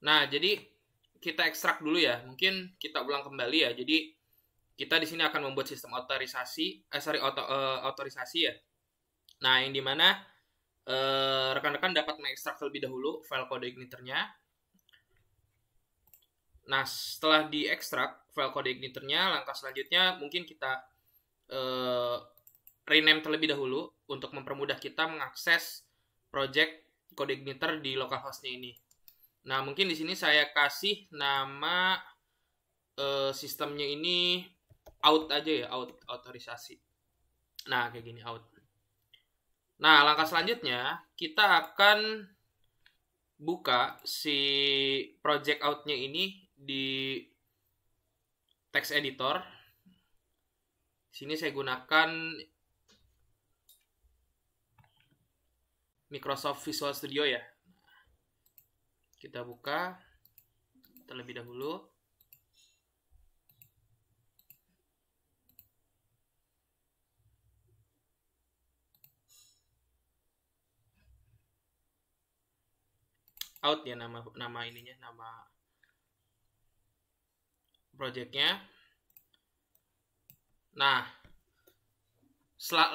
Nah, jadi kita ekstrak dulu ya. Mungkin kita ulang kembali ya. Jadi kita di sini akan membuat sistem otorisasi, eh sorry, oto, uh, otorisasi ya. Nah, yang dimana eh, rekan-rekan rekan dapat mengekstrak terlebih dahulu file kode igniternya. Nah, setelah diekstrak file kode igniternya, langkah selanjutnya mungkin kita uh, rename terlebih dahulu untuk mempermudah kita mengakses project kode igniter di localhostnya ini. Nah, mungkin di sini saya kasih nama uh, sistemnya ini out aja ya, out autorisasi Nah, kayak gini out. Nah, langkah selanjutnya kita akan buka si project out-nya ini di text editor. Di sini saya gunakan Microsoft Visual Studio ya. Kita buka terlebih dahulu. out ya nama nama ininya nama projectnya nah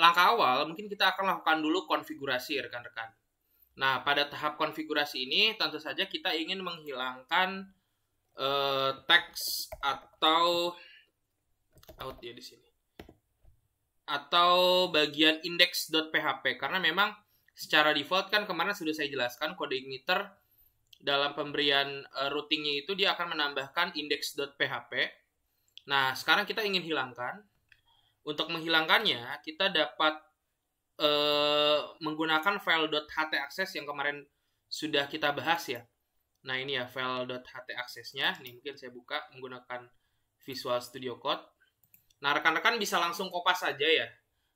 langkah awal mungkin kita akan lakukan dulu konfigurasi rekan-rekan Nah, pada tahap konfigurasi ini tentu saja kita ingin menghilangkan uh, teks atau out ya di sini. Atau bagian index.php karena memang secara default kan kemarin sudah saya jelaskan kode igniter dalam pemberian uh, routingnya itu dia akan menambahkan index.php. Nah, sekarang kita ingin hilangkan. Untuk menghilangkannya, kita dapat uh, menggunakan file .htaccess yang kemarin sudah kita bahas ya. Nah ini ya file .htaccess-nya. Nih mungkin saya buka menggunakan Visual Studio Code. Nah rekan-rekan bisa langsung kopas saja ya.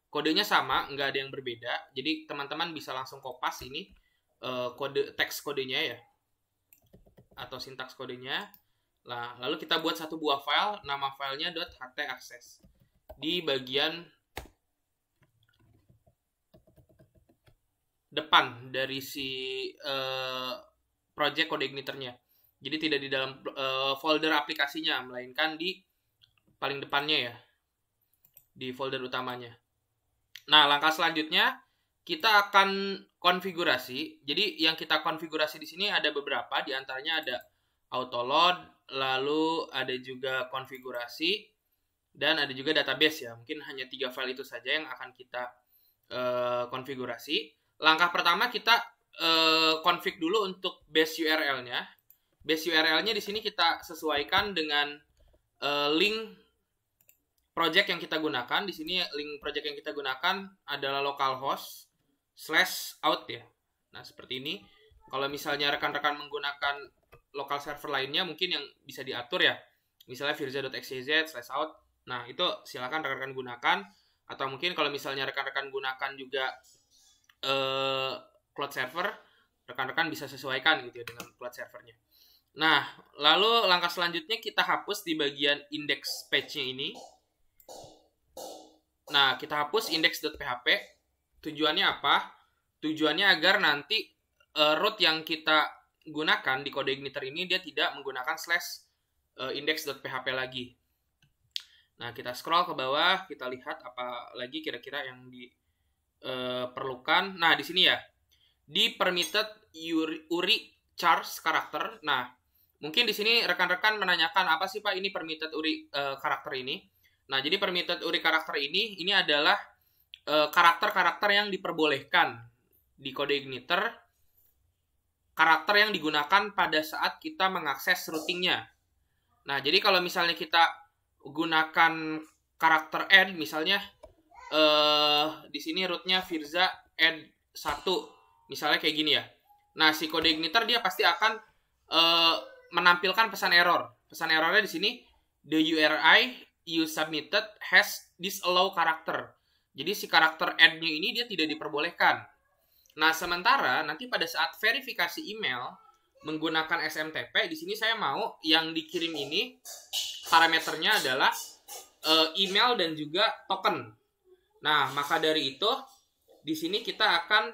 Kodenya sama, nggak ada yang berbeda. Jadi teman-teman bisa langsung kopas ini uh, kode teks kodenya ya atau sintaks kodenya. Nah, lalu kita buat satu buah file, nama filenya .htaccess di bagian depan dari si uh, project kode igniternya. Jadi tidak di dalam uh, folder aplikasinya, melainkan di paling depannya ya, di folder utamanya. Nah, langkah selanjutnya kita akan konfigurasi. Jadi yang kita konfigurasi di sini ada beberapa, di antaranya ada autoload, lalu ada juga konfigurasi, dan ada juga database ya. Mungkin hanya tiga file itu saja yang akan kita uh, konfigurasi. Langkah pertama kita uh, config dulu untuk base URL-nya. Base URL-nya di sini kita sesuaikan dengan uh, link project yang kita gunakan. Di sini link project yang kita gunakan adalah localhost slash out ya. Nah, seperti ini. Kalau misalnya rekan-rekan menggunakan local server lainnya mungkin yang bisa diatur ya. Misalnya virza.xyz slash out. Nah, itu silakan rekan-rekan gunakan atau mungkin kalau misalnya rekan-rekan gunakan juga uh, cloud server rekan-rekan bisa sesuaikan gitu ya dengan cloud servernya. Nah, lalu langkah selanjutnya kita hapus di bagian index page-nya ini. Nah, kita hapus index.php. Tujuannya apa? Tujuannya agar nanti uh, root yang kita gunakan di kode igniter ini dia tidak menggunakan slash uh, index.php lagi. Nah, kita scroll ke bawah, kita lihat apa lagi kira-kira yang di Eh, perlukan. Nah, di sini ya. Di permitted uri, uri charge karakter. Nah, mungkin di sini rekan-rekan menanyakan apa sih Pak ini permitted uri uh, karakter ini? Nah, jadi permitted uri karakter ini ini adalah eh, karakter-karakter uh, karakter -karakter yang diperbolehkan di kode igniter karakter yang digunakan pada saat kita mengakses routingnya. Nah, jadi kalau misalnya kita gunakan karakter N misalnya uh, di sini rootnya Firza n 1 misalnya kayak gini ya. Nah, si kode igniter dia pasti akan uh, menampilkan pesan error. Pesan errornya di sini the URI you submitted has disallow character. Jadi si karakter add-nya ini dia tidak diperbolehkan. Nah, sementara nanti pada saat verifikasi email menggunakan SMTP, di sini saya mau yang dikirim ini parameternya adalah eh, email dan juga token. Nah, maka dari itu di sini kita akan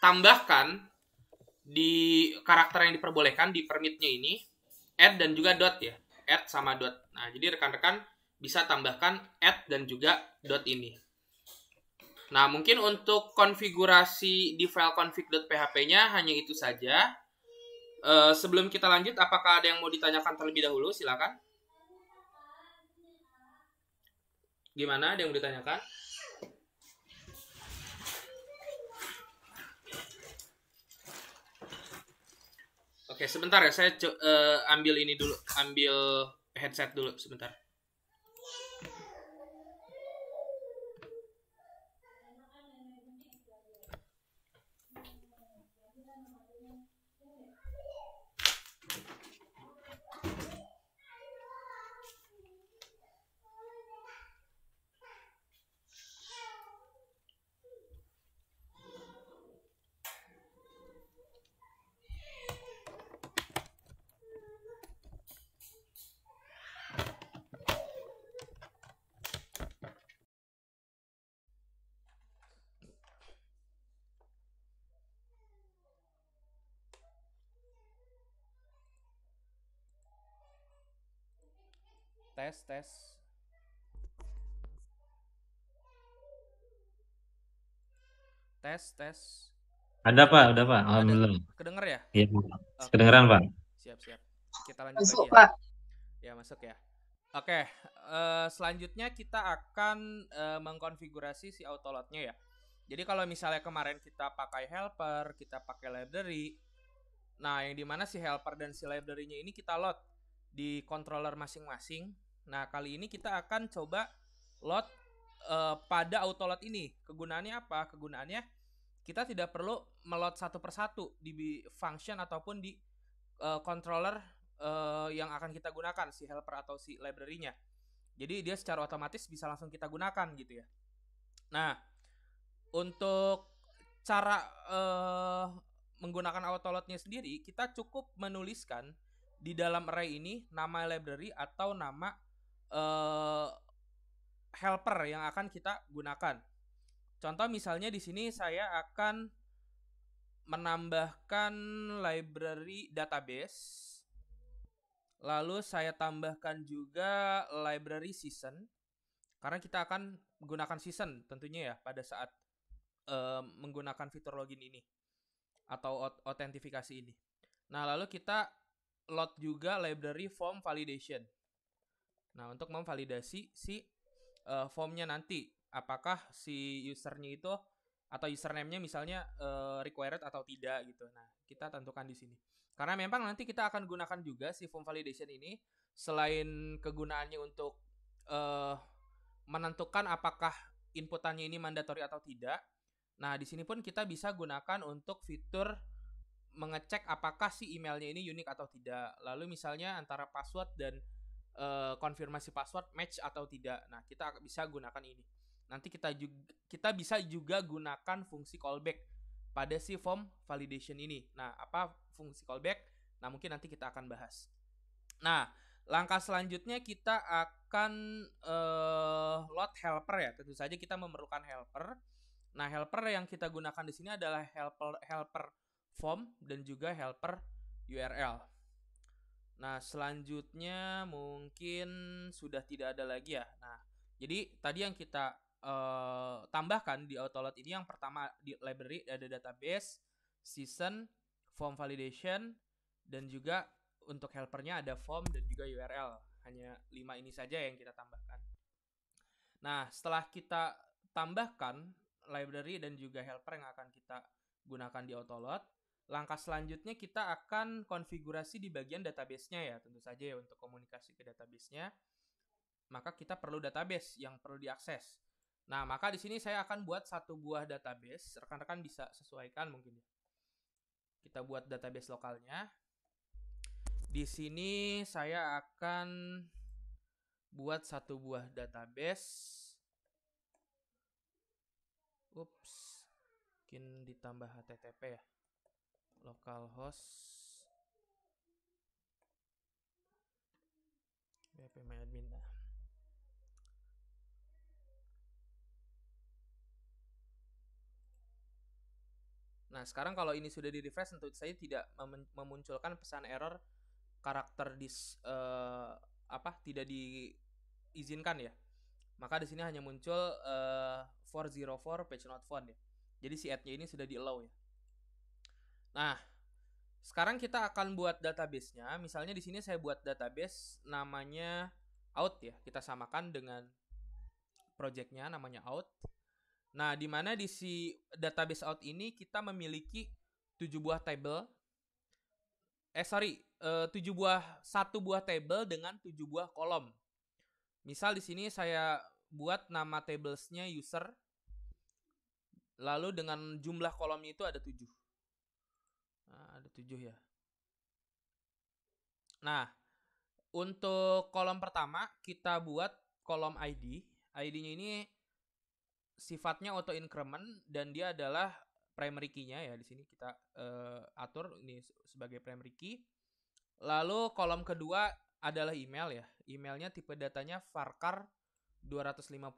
tambahkan di karakter yang diperbolehkan di permitnya ini add dan juga dot ya. add sama dot. Nah, jadi rekan-rekan bisa tambahkan add dan juga dot ini. Nah, mungkin untuk konfigurasi di file config.php-nya hanya itu saja. E, sebelum kita lanjut, apakah ada yang mau ditanyakan terlebih dahulu? Silakan. Gimana? Ada yang mau ditanyakan? Oke, sebentar ya saya uh, ambil ini dulu, ambil headset dulu sebentar. tes tes tes tes ada pak ada pak alhamdulillah kedenger ya iya pak kedengeran pak siap siap kita lanjut masuk, lagi ya. pak ya masuk ya oke uh, selanjutnya kita akan uh, mengkonfigurasi si autolotnya ya jadi kalau misalnya kemarin kita pakai helper kita pakai library nah yang dimana si helper dan si library-nya ini kita load di controller masing-masing Nah, kali ini kita akan coba load uh, eh, pada autoload ini. Kegunaannya apa? Kegunaannya kita tidak perlu melot satu persatu di function ataupun di uh, controller uh, yang akan kita gunakan si helper atau si library-nya. Jadi dia secara otomatis bisa langsung kita gunakan gitu ya. Nah, untuk cara uh, menggunakan autoload-nya sendiri, kita cukup menuliskan di dalam array ini nama library atau nama uh, helper yang akan kita gunakan. Contoh misalnya di sini saya akan menambahkan library database. Lalu saya tambahkan juga library season. Karena kita akan menggunakan season tentunya ya pada saat uh, menggunakan fitur login ini atau autentifikasi ini. Nah, lalu kita load juga library form validation. Nah, untuk memvalidasi si uh, formnya nanti apakah si usernya itu atau username-nya misalnya uh, required atau tidak gitu. Nah, kita tentukan di sini. Karena memang nanti kita akan gunakan juga si form validation ini selain kegunaannya untuk uh, menentukan apakah inputannya ini mandatory atau tidak. Nah, di sini pun kita bisa gunakan untuk fitur mengecek apakah si emailnya ini unik atau tidak. Lalu misalnya antara password dan Eh, konfirmasi password match atau tidak. Nah, kita bisa gunakan ini. Nanti kita juga, kita bisa juga gunakan fungsi callback pada si form validation ini. Nah, apa fungsi callback? Nah, mungkin nanti kita akan bahas. Nah, langkah selanjutnya kita akan uh, load helper ya. Tentu saja kita memerlukan helper. Nah, helper yang kita gunakan di sini adalah helper helper form dan juga helper URL. Nah, selanjutnya mungkin sudah tidak ada lagi ya. Nah, jadi tadi yang kita uh, tambahkan di Autolot ini yang pertama di library ada database, season, form validation, dan juga untuk helpernya ada form dan juga URL. Hanya lima ini saja yang kita tambahkan. Nah, setelah kita tambahkan library dan juga helper yang akan kita gunakan di Autolot, Langkah selanjutnya kita akan konfigurasi di bagian databasenya ya, tentu saja ya untuk komunikasi ke databasenya. Maka kita perlu database yang perlu diakses. Nah, maka di sini saya akan buat satu buah database, rekan-rekan bisa sesuaikan mungkin ya. Kita buat database lokalnya. Di sini saya akan buat satu buah database. Ups. Mungkin ditambah HTTP ya localhost BP nah. Nah, sekarang kalau ini sudah di refresh tentu saya tidak mem memunculkan pesan error karakter dis uh, apa tidak diizinkan ya. Maka di sini hanya muncul uh, eh, 404 page not found ya. Jadi si ad-nya ini sudah di allow ya. Nah, sekarang kita akan buat database-nya. Misalnya di sini saya buat database namanya out ya. Kita samakan dengan projectnya namanya out. Nah, di mana di si database out ini kita memiliki 7 buah table. Eh sorry, eh, tujuh buah satu buah table dengan 7 buah kolom. Misal di sini saya buat nama tables-nya user. Lalu dengan jumlah kolomnya itu ada 7. 7 ya. Nah, untuk kolom pertama kita buat kolom ID. ID-nya ini sifatnya auto increment dan dia adalah primary key-nya ya di sini kita uh, atur ini sebagai primary key. Lalu kolom kedua adalah email ya. Emailnya tipe datanya varkar 255.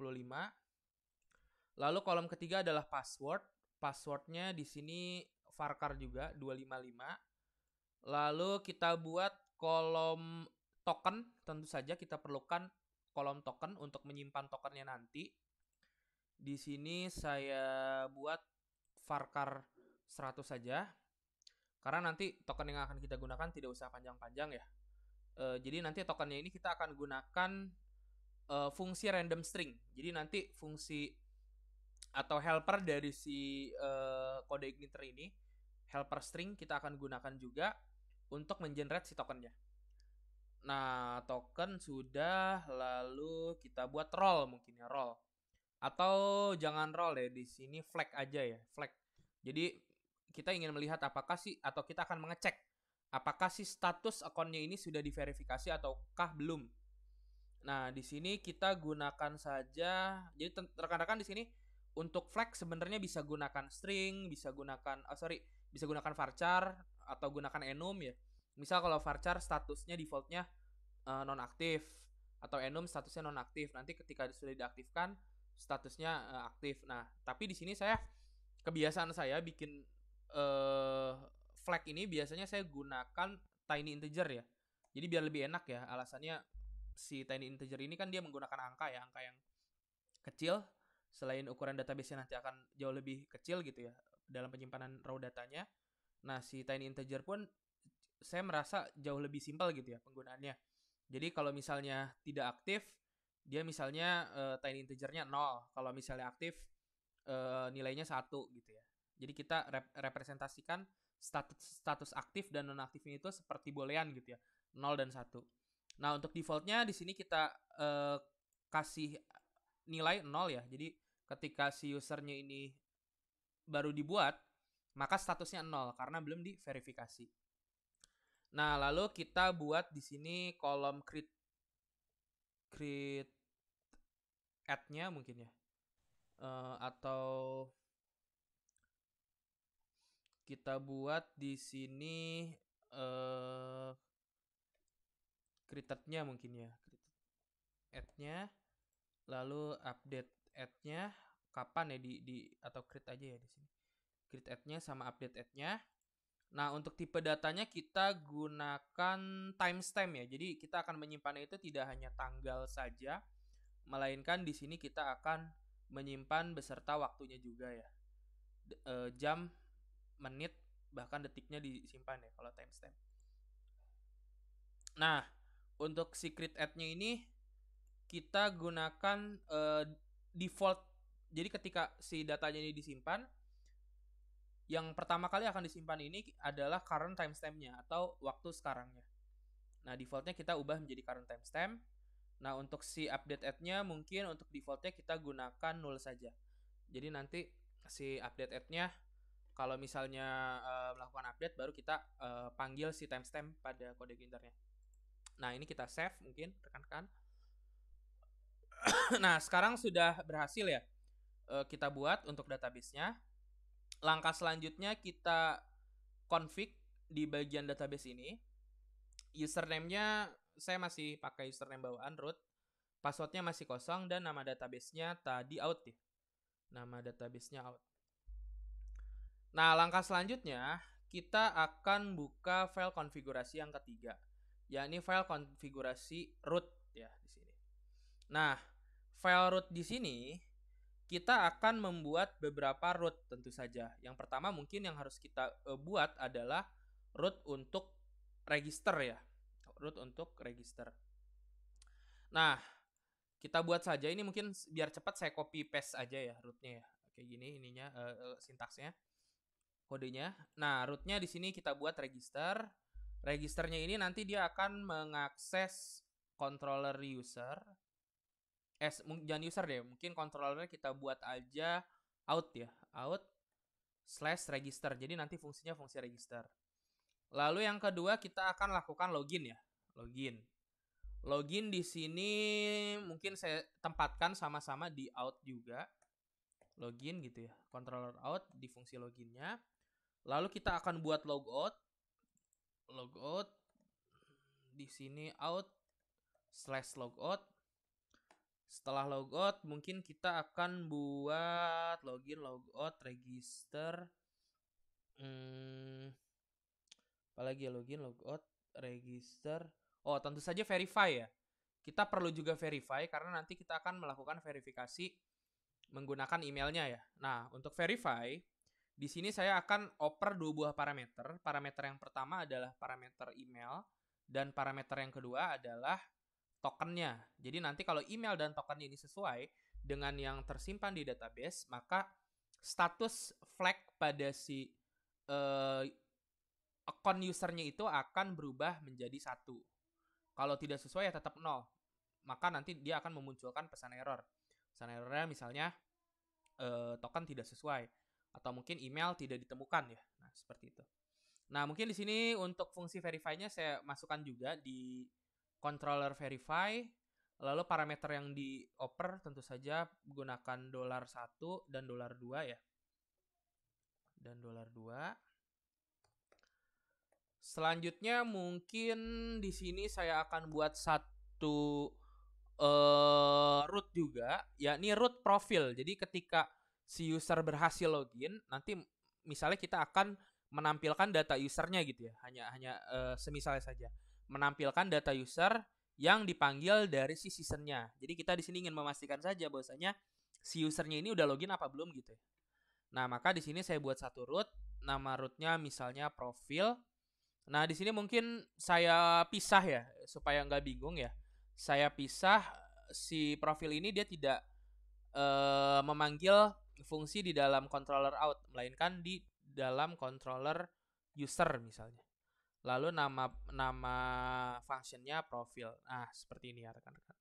Lalu kolom ketiga adalah password. Passwordnya di sini Farkar juga 255. Lalu kita buat kolom token, tentu saja kita perlukan kolom token untuk menyimpan tokennya nanti. Di sini saya buat Farkar 100 saja. Karena nanti token yang akan kita gunakan tidak usah panjang-panjang ya. E, jadi nanti tokennya ini kita akan gunakan e, fungsi random string. Jadi nanti fungsi atau helper dari si e, kode igniter ini helper string kita akan gunakan juga untuk mengenerate si tokennya. Nah, token sudah lalu kita buat roll mungkin ya, roll. Atau jangan roll ya di sini flag aja ya, flag. Jadi kita ingin melihat apakah sih atau kita akan mengecek apakah si status akunnya ini sudah diverifikasi ataukah belum. Nah, di sini kita gunakan saja. Jadi rekan-rekan di sini untuk flag sebenarnya bisa gunakan string, bisa gunakan oh sorry, bisa gunakan varchar atau gunakan enum ya. Misal kalau varchar statusnya defaultnya uh, eh, non aktif atau enum statusnya non aktif. Nanti ketika sudah diaktifkan statusnya uh, aktif. Nah, tapi di sini saya kebiasaan saya bikin uh, flag ini biasanya saya gunakan tiny integer ya. Jadi biar lebih enak ya alasannya si tiny integer ini kan dia menggunakan angka ya, angka yang kecil selain ukuran database nanti akan jauh lebih kecil gitu ya dalam penyimpanan raw datanya. Nah, si tiny integer pun saya merasa jauh lebih simpel gitu ya penggunaannya. Jadi kalau misalnya tidak aktif, dia misalnya uh, tiny integernya 0. Kalau misalnya aktif, uh, nilainya satu gitu ya. Jadi kita rep representasikan status status aktif dan nonaktif ini itu seperti boolean gitu ya, 0 dan satu. Nah, untuk defaultnya di sini kita uh, kasih nilai 0 ya. Jadi ketika si usernya ini baru dibuat, maka statusnya nol karena belum diverifikasi. Nah, lalu kita buat di sini kolom create create add-nya mungkin ya. Uh, atau kita buat di sini eh uh, create nya mungkin ya. Add-nya lalu update add-nya kapan ya di di atau create aja ya di sini. Create add-nya sama update add-nya. Nah, untuk tipe datanya kita gunakan timestamp ya. Jadi kita akan menyimpannya itu tidak hanya tanggal saja, melainkan di sini kita akan menyimpan beserta waktunya juga ya. D e, eh, jam, menit, bahkan detiknya disimpan ya kalau timestamp. Nah, untuk secret ad-nya ini kita gunakan e, default jadi ketika si datanya ini disimpan yang pertama kali akan disimpan ini adalah current timestampnya atau waktu sekarangnya. Nah defaultnya kita ubah menjadi current timestamp. Nah untuk si update add-nya mungkin untuk defaultnya kita gunakan null saja. Jadi nanti si update add-nya kalau misalnya e, melakukan update baru kita e, panggil si timestamp pada kode ginternya. Nah ini kita save mungkin rekan-rekan. nah sekarang sudah berhasil ya uh, kita buat untuk databasenya. Langkah selanjutnya kita config di bagian database ini. Username-nya saya masih pakai username bawaan root. Passwordnya masih kosong dan nama databasenya tadi out ya. Nama databasenya out. Nah, langkah selanjutnya kita akan buka file konfigurasi yang ketiga, yakni file konfigurasi root ya di sini. Nah, file root di sini kita akan membuat beberapa route tentu saja. Yang pertama mungkin yang harus kita e, buat adalah route untuk register ya. Route untuk register. Nah, kita buat saja ini mungkin biar cepat saya copy paste aja ya rootnya ya. Kayak gini ininya uh, uh, sintaksnya. Kodenya. Nah, rootnya di sini kita buat register. Registernya ini nanti dia akan mengakses controller user eh jangan user deh mungkin controllernya kita buat aja out ya out slash register jadi nanti fungsinya fungsi register lalu yang kedua kita akan lakukan login ya login login di sini mungkin saya tempatkan sama-sama di out juga login gitu ya controller out di fungsi loginnya lalu kita akan buat logout logout di sini out slash logout setelah logout, mungkin kita akan buat login, logout, register. Hmm, apalagi ya login, logout, register. Oh, tentu saja verify ya. Kita perlu juga verify karena nanti kita akan melakukan verifikasi menggunakan emailnya ya. Nah, untuk verify, di sini saya akan oper dua buah parameter. Parameter yang pertama adalah parameter email dan parameter yang kedua adalah tokennya. Jadi nanti kalau email dan token ini sesuai dengan yang tersimpan di database, maka status flag pada si uh, account usernya itu akan berubah menjadi satu. Kalau tidak sesuai ya tetap nol. Maka nanti dia akan memunculkan pesan error. Pesan errornya misalnya uh, token tidak sesuai atau mungkin email tidak ditemukan ya. Nah seperti itu. Nah mungkin di sini untuk fungsi verify-nya saya masukkan juga di controller verify, lalu parameter yang dioper tentu saja gunakan dolar 1 dan dolar 2 ya. Dan dolar 2. Selanjutnya mungkin di sini saya akan buat satu uh, root juga, yakni root profil. Jadi ketika si user berhasil login, nanti misalnya kita akan menampilkan data usernya gitu ya, hanya hanya uh, semisalnya saja menampilkan data user yang dipanggil dari si seasonnya. Jadi kita di sini ingin memastikan saja bahwasanya si usernya ini udah login apa belum gitu. Ya. Nah maka di sini saya buat satu root, nama rootnya misalnya profil. Nah di sini mungkin saya pisah ya supaya nggak bingung ya. Saya pisah si profil ini dia tidak uh, memanggil fungsi di dalam controller out melainkan di dalam controller user misalnya lalu nama nama functionnya profil. Nah, seperti ini ya rekan-rekan.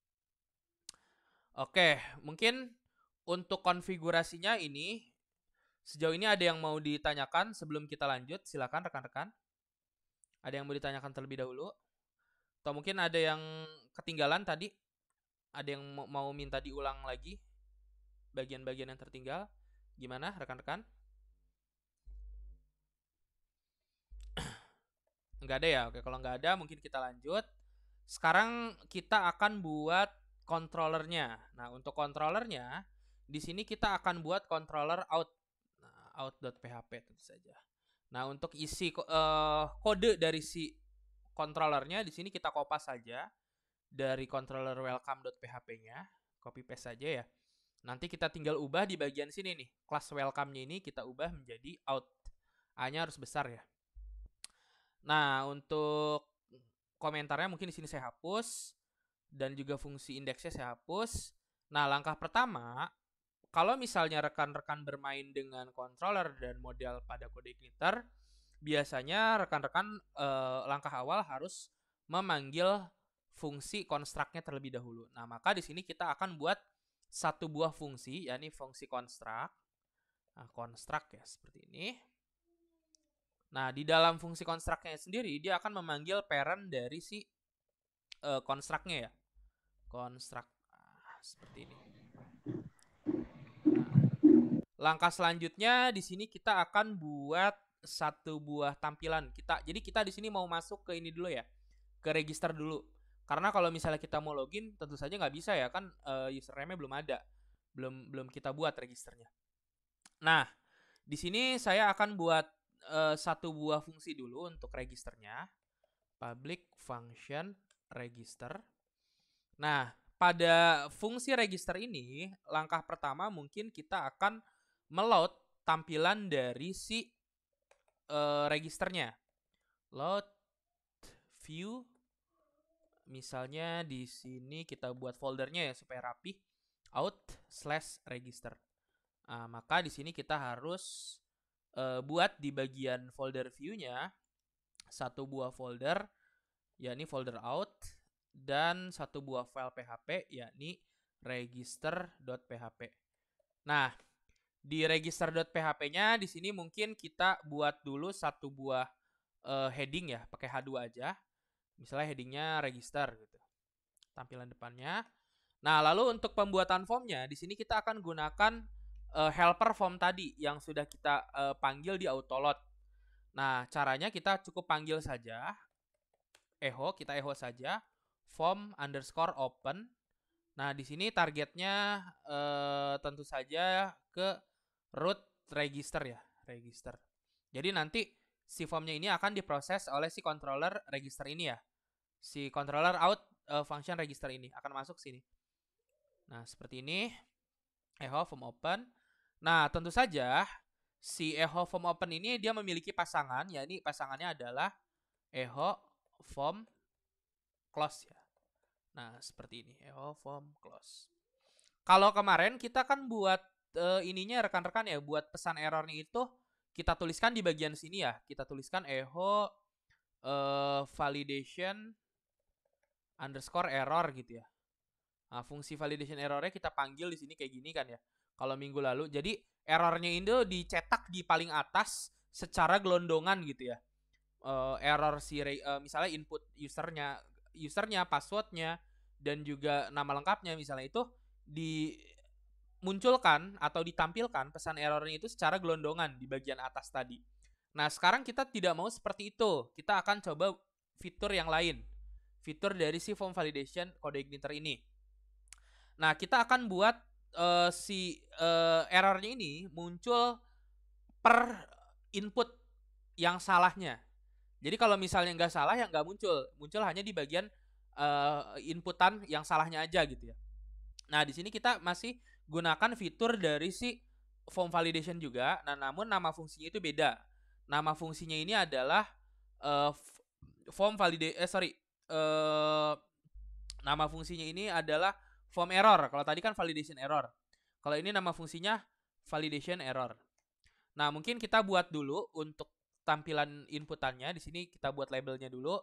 Oke, mungkin untuk konfigurasinya ini sejauh ini ada yang mau ditanyakan sebelum kita lanjut, silakan rekan-rekan. Ada yang mau ditanyakan terlebih dahulu? Atau mungkin ada yang ketinggalan tadi? Ada yang mau minta diulang lagi bagian-bagian yang tertinggal? Gimana rekan-rekan? Enggak ada ya. Oke, kalau enggak ada mungkin kita lanjut. Sekarang kita akan buat kontrolernya. Nah, untuk kontrolernya di sini kita akan buat controller out nah, out.php tentu saja. Nah, untuk isi uh, kode dari si kontrolernya di sini kita copas saja dari controller welcome.php-nya, copy paste saja ya. Nanti kita tinggal ubah di bagian sini nih. Kelas welcome-nya ini kita ubah menjadi out. A-nya harus besar ya. Nah, untuk komentarnya mungkin di sini saya hapus dan juga fungsi indeksnya saya hapus. Nah, langkah pertama kalau misalnya rekan-rekan bermain dengan controller dan model pada kode igniter, biasanya rekan-rekan eh, langkah awal harus memanggil fungsi konstruknya terlebih dahulu. Nah, maka di sini kita akan buat satu buah fungsi, yakni fungsi konstruk. Nah, konstruk ya, seperti ini. Nah, di dalam fungsi konstruknya sendiri dia akan memanggil parent dari si uh, eh, konstruknya ya. Konstruk ah, seperti ini. Nah, langkah selanjutnya di sini kita akan buat satu buah tampilan kita. Jadi kita di sini mau masuk ke ini dulu ya. Ke register dulu. Karena kalau misalnya kita mau login tentu saja nggak bisa ya kan uh, eh, username belum ada. Belum belum kita buat registernya. Nah, di sini saya akan buat uh, satu buah fungsi dulu untuk registernya. Public function register. Nah, pada fungsi register ini, langkah pertama mungkin kita akan meload tampilan dari si uh, registernya. Load view misalnya di sini kita buat foldernya ya supaya rapi out slash register. Nah, maka di sini kita harus uh, buat di bagian folder view-nya satu buah folder yakni folder out dan satu buah file PHP yakni register.php. Nah, di register.php-nya di sini mungkin kita buat dulu satu buah uh, heading ya, pakai H2 aja. Misalnya headingnya register gitu. Tampilan depannya. Nah, lalu untuk pembuatan formnya di sini kita akan gunakan uh, helper form tadi yang sudah kita uh, panggil di Autolot. Nah, caranya kita cukup panggil saja echo, kita echo saja form underscore open. Nah, di sini targetnya uh, tentu saja ke root register ya, register. Jadi nanti si formnya ini akan diproses oleh si controller register ini ya. Si controller out uh, function register ini akan masuk sini. Nah, seperti ini. Echo form open. Nah, tentu saja si Eho Form Open ini dia memiliki pasangan, yakni pasangannya adalah Eho Form Close ya. Nah, seperti ini, Eho Form Close. Kalau kemarin kita kan buat e, ininya rekan-rekan ya, buat pesan errornya itu kita tuliskan di bagian sini ya. Kita tuliskan Eho e, validation underscore error gitu ya. Nah, fungsi validation errornya kita panggil di sini kayak gini kan ya kalau minggu lalu. Jadi errornya Indo dicetak di paling atas secara gelondongan gitu ya. Uh, error si uh, misalnya input usernya, usernya, passwordnya dan juga nama lengkapnya misalnya itu dimunculkan atau ditampilkan pesan errornya itu secara gelondongan di bagian atas tadi. Nah, sekarang kita tidak mau seperti itu. Kita akan coba fitur yang lain. Fitur dari si form validation kode igniter ini. Nah, kita akan buat uh, si uh, errornya ini muncul per input yang salahnya. Jadi kalau misalnya nggak salah yang nggak muncul, muncul hanya di bagian uh, inputan yang salahnya aja gitu ya. Nah di sini kita masih gunakan fitur dari si form validation juga. Nah namun nama fungsinya itu beda. Nama fungsinya ini adalah uh, form validate eh sorry uh, nama fungsinya ini adalah form error. Kalau tadi kan validation error. Kalau ini nama fungsinya validation error. Nah, mungkin kita buat dulu untuk tampilan inputannya. Di sini kita buat labelnya dulu.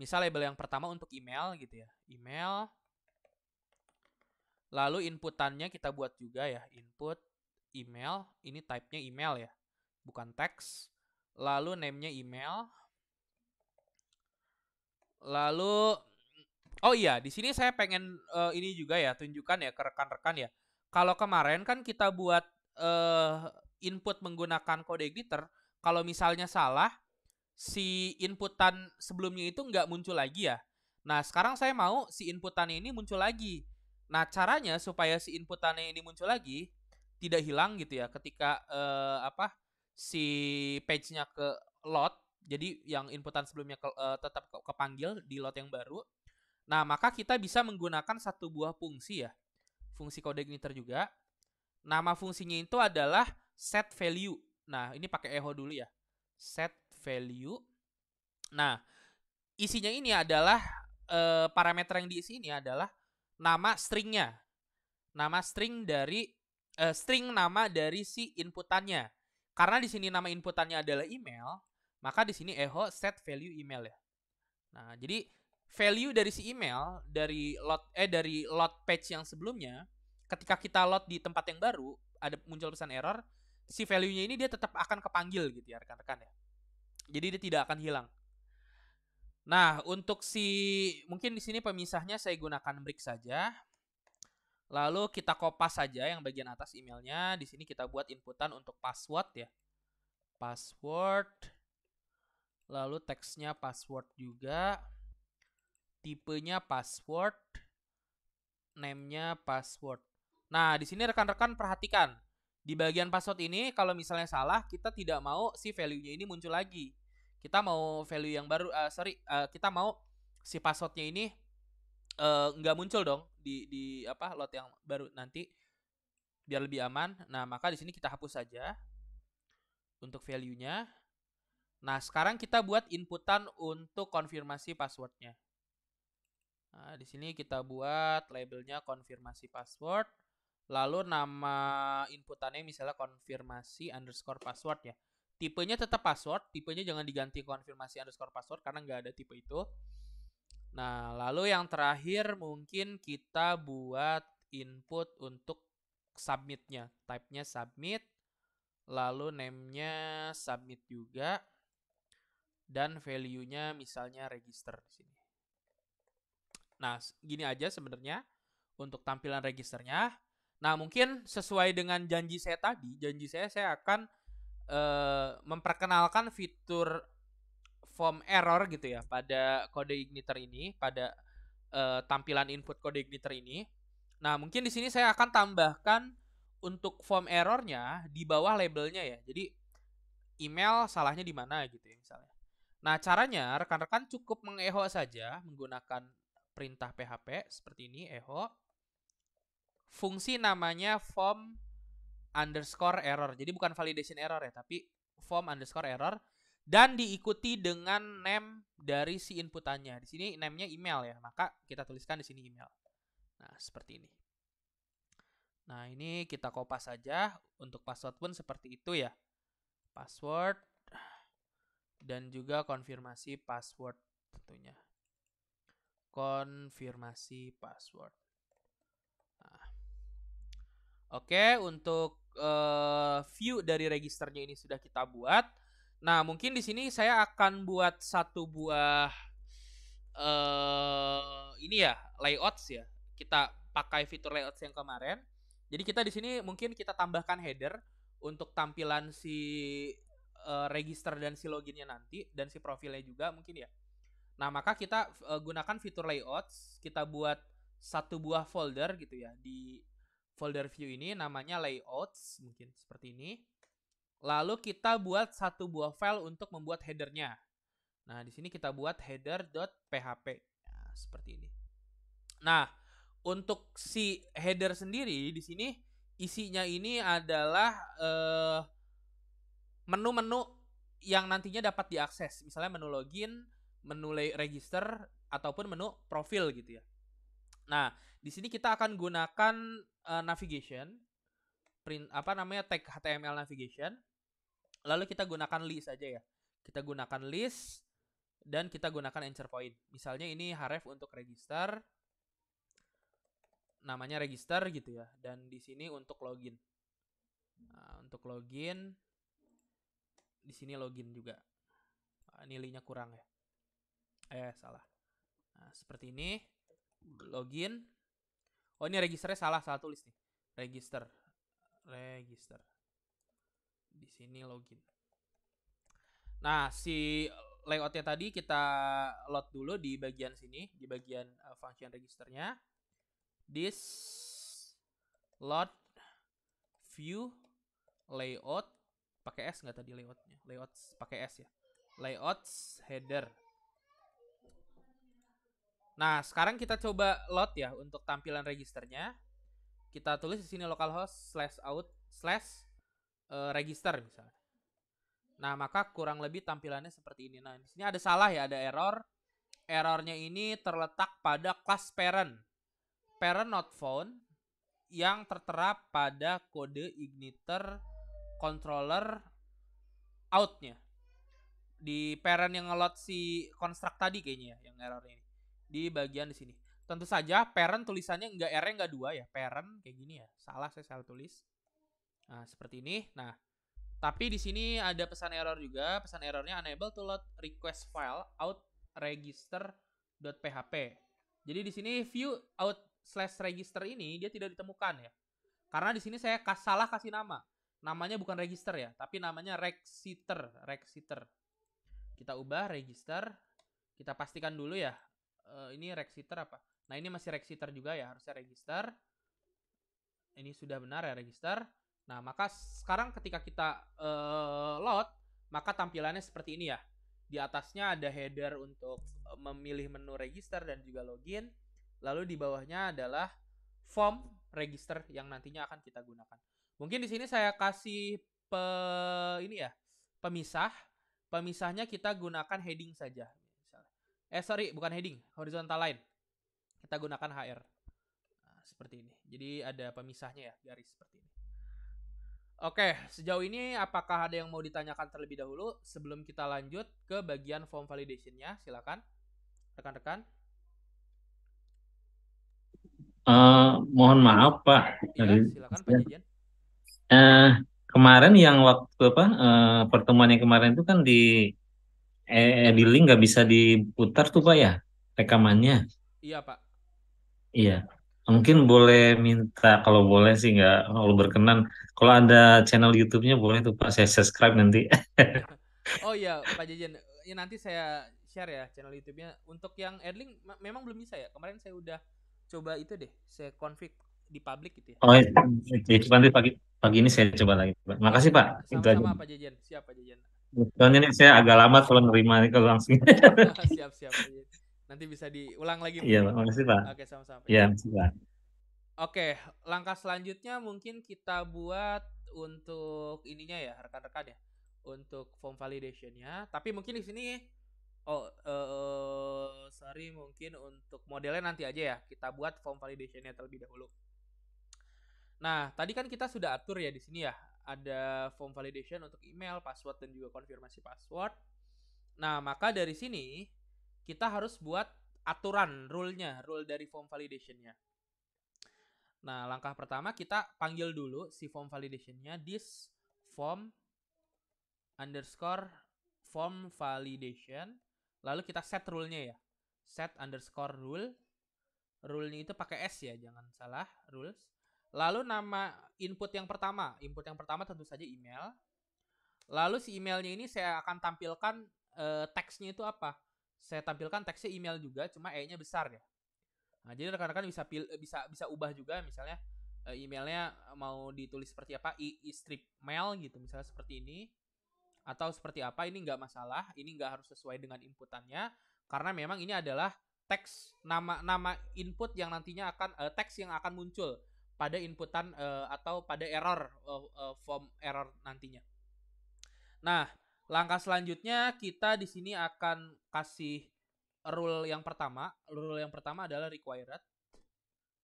Misal label yang pertama untuk email gitu ya. Email. Lalu inputannya kita buat juga ya. Input email. Ini type-nya email ya. Bukan teks. Lalu name-nya email. Lalu Oh iya, di sini saya pengen uh, ini juga ya tunjukkan ya ke rekan-rekan ya. Kalau kemarin kan kita buat uh, input menggunakan kode glitter, kalau misalnya salah si inputan sebelumnya itu nggak muncul lagi ya. Nah sekarang saya mau si inputan ini muncul lagi. Nah caranya supaya si inputan ini muncul lagi tidak hilang gitu ya ketika uh, apa si page-nya ke lot jadi yang inputan sebelumnya ke, uh, tetap kepanggil di lot yang baru Nah, maka kita bisa menggunakan satu buah fungsi ya. Fungsi kode igniter juga. Nama fungsinya itu adalah set value. Nah, ini pakai echo dulu ya. Set value. Nah, isinya ini adalah e, parameter yang diisi ini adalah nama stringnya. Nama string dari e, string nama dari si inputannya. Karena di sini nama inputannya adalah email, maka di sini echo set value email ya. Nah, jadi value dari si email dari lot eh dari lot patch yang sebelumnya ketika kita lot di tempat yang baru ada muncul pesan error si value-nya ini dia tetap akan kepanggil gitu ya rekan-rekan ya jadi dia tidak akan hilang nah untuk si mungkin di sini pemisahnya saya gunakan break saja lalu kita kopas saja yang bagian atas emailnya di sini kita buat inputan untuk password ya password lalu teksnya password juga tipenya password, name-nya password. Nah, di sini rekan-rekan perhatikan. Di bagian password ini kalau misalnya salah, kita tidak mau si value-nya ini muncul lagi. Kita mau value yang baru uh, sorry, uh, kita mau si passwordnya ini eh, nggak uh, muncul dong di di apa lot yang baru nanti biar lebih aman. Nah, maka di sini kita hapus saja untuk value-nya. Nah, sekarang kita buat inputan untuk konfirmasi passwordnya. Nah, di sini kita buat labelnya konfirmasi password. Lalu nama inputannya misalnya konfirmasi underscore password ya. Tipenya tetap password, tipenya jangan diganti konfirmasi underscore password karena nggak ada tipe itu. Nah, lalu yang terakhir mungkin kita buat input untuk submitnya. Type-nya submit, lalu name-nya submit juga, dan value-nya misalnya register di sini. Nah, gini aja sebenarnya untuk tampilan registernya. Nah, mungkin sesuai dengan janji saya tadi, janji saya saya akan uh, memperkenalkan fitur form error gitu ya pada kode igniter ini, pada uh, tampilan input kode igniter ini. Nah, mungkin di sini saya akan tambahkan untuk form errornya di bawah labelnya ya. Jadi email salahnya di mana gitu ya misalnya. Nah, caranya rekan-rekan cukup mengeho saja menggunakan perintah PHP seperti ini echo fungsi namanya form underscore error. Jadi bukan validation error ya, tapi form underscore error dan diikuti dengan name dari si inputannya. Di sini name-nya email ya, maka kita tuliskan di sini email. Nah, seperti ini. Nah, ini kita copas saja. Untuk password pun seperti itu ya. Password dan juga konfirmasi password tentunya konfirmasi password. Nah. Oke, untuk uh, view dari registernya ini sudah kita buat. Nah, mungkin di sini saya akan buat satu buah uh, ini ya, layouts ya. Kita pakai fitur layout yang kemarin. Jadi kita di sini mungkin kita tambahkan header untuk tampilan si uh, register dan si loginnya nanti dan si profilnya juga mungkin ya. Nah, maka kita uh, gunakan fitur layouts, kita buat satu buah folder gitu ya di folder view ini namanya layouts mungkin seperti ini. Lalu kita buat satu buah file untuk membuat headernya. Nah, di sini kita buat header.php nah, seperti ini. Nah, untuk si header sendiri di sini isinya ini adalah eh, menu-menu uh, menu -menu yang nantinya dapat diakses. Misalnya menu login, menu register ataupun menu profil gitu ya. Nah, di sini kita akan gunakan uh, navigation print apa namanya tag HTML navigation. Lalu kita gunakan list aja ya. Kita gunakan list dan kita gunakan enter point. Misalnya ini href untuk register namanya register gitu ya dan di sini untuk login. Nah, untuk login di sini login juga. Nah, Nilainya kurang ya eh salah. Nah, seperti ini. Login. Oh, ini registernya salah, salah tulis nih. Register. Register. Di sini login. Nah, si layoutnya tadi kita load dulu di bagian sini, di bagian uh, function registernya. This load view layout pakai s nggak tadi layoutnya layout pakai s ya layouts header Nah, sekarang kita coba load ya untuk tampilan registernya. Kita tulis di sini localhost slash out slash eh, register misalnya. Nah, maka kurang lebih tampilannya seperti ini. Nah, di sini ada salah ya, ada error. Errornya ini terletak pada class parent. Parent not found yang tertera pada kode igniter controller outnya. Di parent yang ngelot si construct tadi kayaknya ya, yang error ini di bagian di sini. Tentu saja parent tulisannya nggak R nggak dua ya. Parent kayak gini ya. Salah saya salah tulis. Nah, seperti ini. Nah, tapi di sini ada pesan error juga. Pesan errornya unable to load request file out register.php. Jadi di sini view out slash register ini dia tidak ditemukan ya. Karena di sini saya salah kasih nama. Namanya bukan register ya, tapi namanya rexiter, rexiter. Kita ubah register. Kita pastikan dulu ya uh, ini register apa? Nah ini masih register juga ya harusnya register. Ini sudah benar ya register. Nah maka sekarang ketika kita uh, load maka tampilannya seperti ini ya. Di atasnya ada header untuk eh, memilih menu register dan juga login. Lalu di bawahnya adalah form register yang nantinya akan kita gunakan. Mungkin di sini saya kasih pe ini ya pemisah. Pemisahnya kita gunakan heading saja. Eh sorry, bukan heading, horizontal line. Kita gunakan HR. Nah, seperti ini. Jadi ada pemisahnya ya, garis seperti ini. Oke, sejauh ini apakah ada yang mau ditanyakan terlebih dahulu sebelum kita lanjut ke bagian form validationnya? Silakan, rekan-rekan. Uh, mohon maaf Pak. Iya, silakan Pak Jajan. Uh, kemarin yang waktu apa uh, pertemuan yang kemarin itu kan di eh, di link nggak bisa diputar tuh pak ya rekamannya iya pak iya mungkin boleh minta kalau boleh sih nggak kalau berkenan kalau ada channel YouTube-nya boleh tuh pak saya subscribe nanti oh iya pak Jajan ya nanti saya share ya channel YouTube-nya untuk yang Erling memang belum bisa ya kemarin saya udah coba itu deh saya konflik di publik gitu ya oh iya nanti pagi pagi ini saya coba lagi makasih pak sama-sama pak Jajan siap pak Jajan Soalnya ini saya agak lama kalau nerima kalau langsung. siap siap. Nanti bisa diulang lagi. Iya, makasih Pak. Oke, sama-sama. Iya, makasih Pak. Oke, langkah selanjutnya mungkin kita buat untuk ininya ya rekan-rekan ya untuk form validationnya. Tapi mungkin di sini oh uh, sorry mungkin untuk modelnya nanti aja ya kita buat form validationnya terlebih dahulu. Nah tadi kan kita sudah atur ya di sini ya ada form validation untuk email, password dan juga konfirmasi password. Nah, maka dari sini kita harus buat aturan rule-nya, rule dari form validation-nya. Nah, langkah pertama kita panggil dulu si form validation-nya this form underscore form validation. Lalu kita set rule-nya ya. Set underscore rule. Rule-nya itu pakai S ya, jangan salah, rules. Lalu nama input yang pertama, input yang pertama tentu saja email. Lalu si emailnya ini saya akan tampilkan e, teksnya itu apa. Saya tampilkan teksnya email juga, cuma e-nya besar ya. Nah, jadi rekan-rekan bisa pil, bisa bisa ubah juga misalnya e, emailnya mau ditulis seperti apa, i, i strip mail gitu misalnya seperti ini atau seperti apa ini nggak masalah, ini nggak harus sesuai dengan inputannya karena memang ini adalah teks nama nama input yang nantinya akan e, teks yang akan muncul pada inputan uh, atau pada error uh, uh, form error nantinya. Nah, langkah selanjutnya kita di sini akan kasih rule yang pertama. Rule yang pertama adalah required.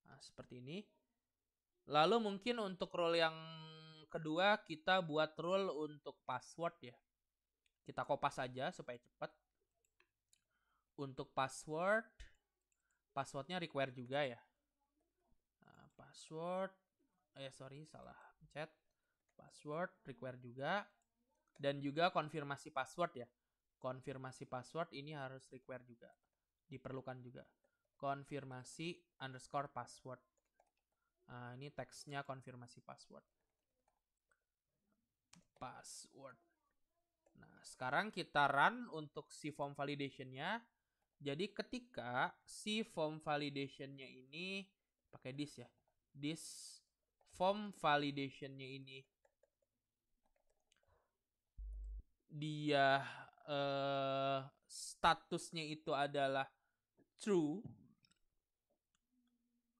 Nah, seperti ini. Lalu mungkin untuk rule yang kedua kita buat rule untuk password ya. Kita copas saja supaya cepat. Untuk password, passwordnya required juga ya password eh sorry salah pencet password require juga dan juga konfirmasi password ya konfirmasi password ini harus require juga diperlukan juga konfirmasi underscore password nah, ini teksnya konfirmasi password password nah sekarang kita run untuk si form validationnya jadi ketika si form validationnya ini pakai this ya this form validationnya ini dia uh, statusnya itu adalah true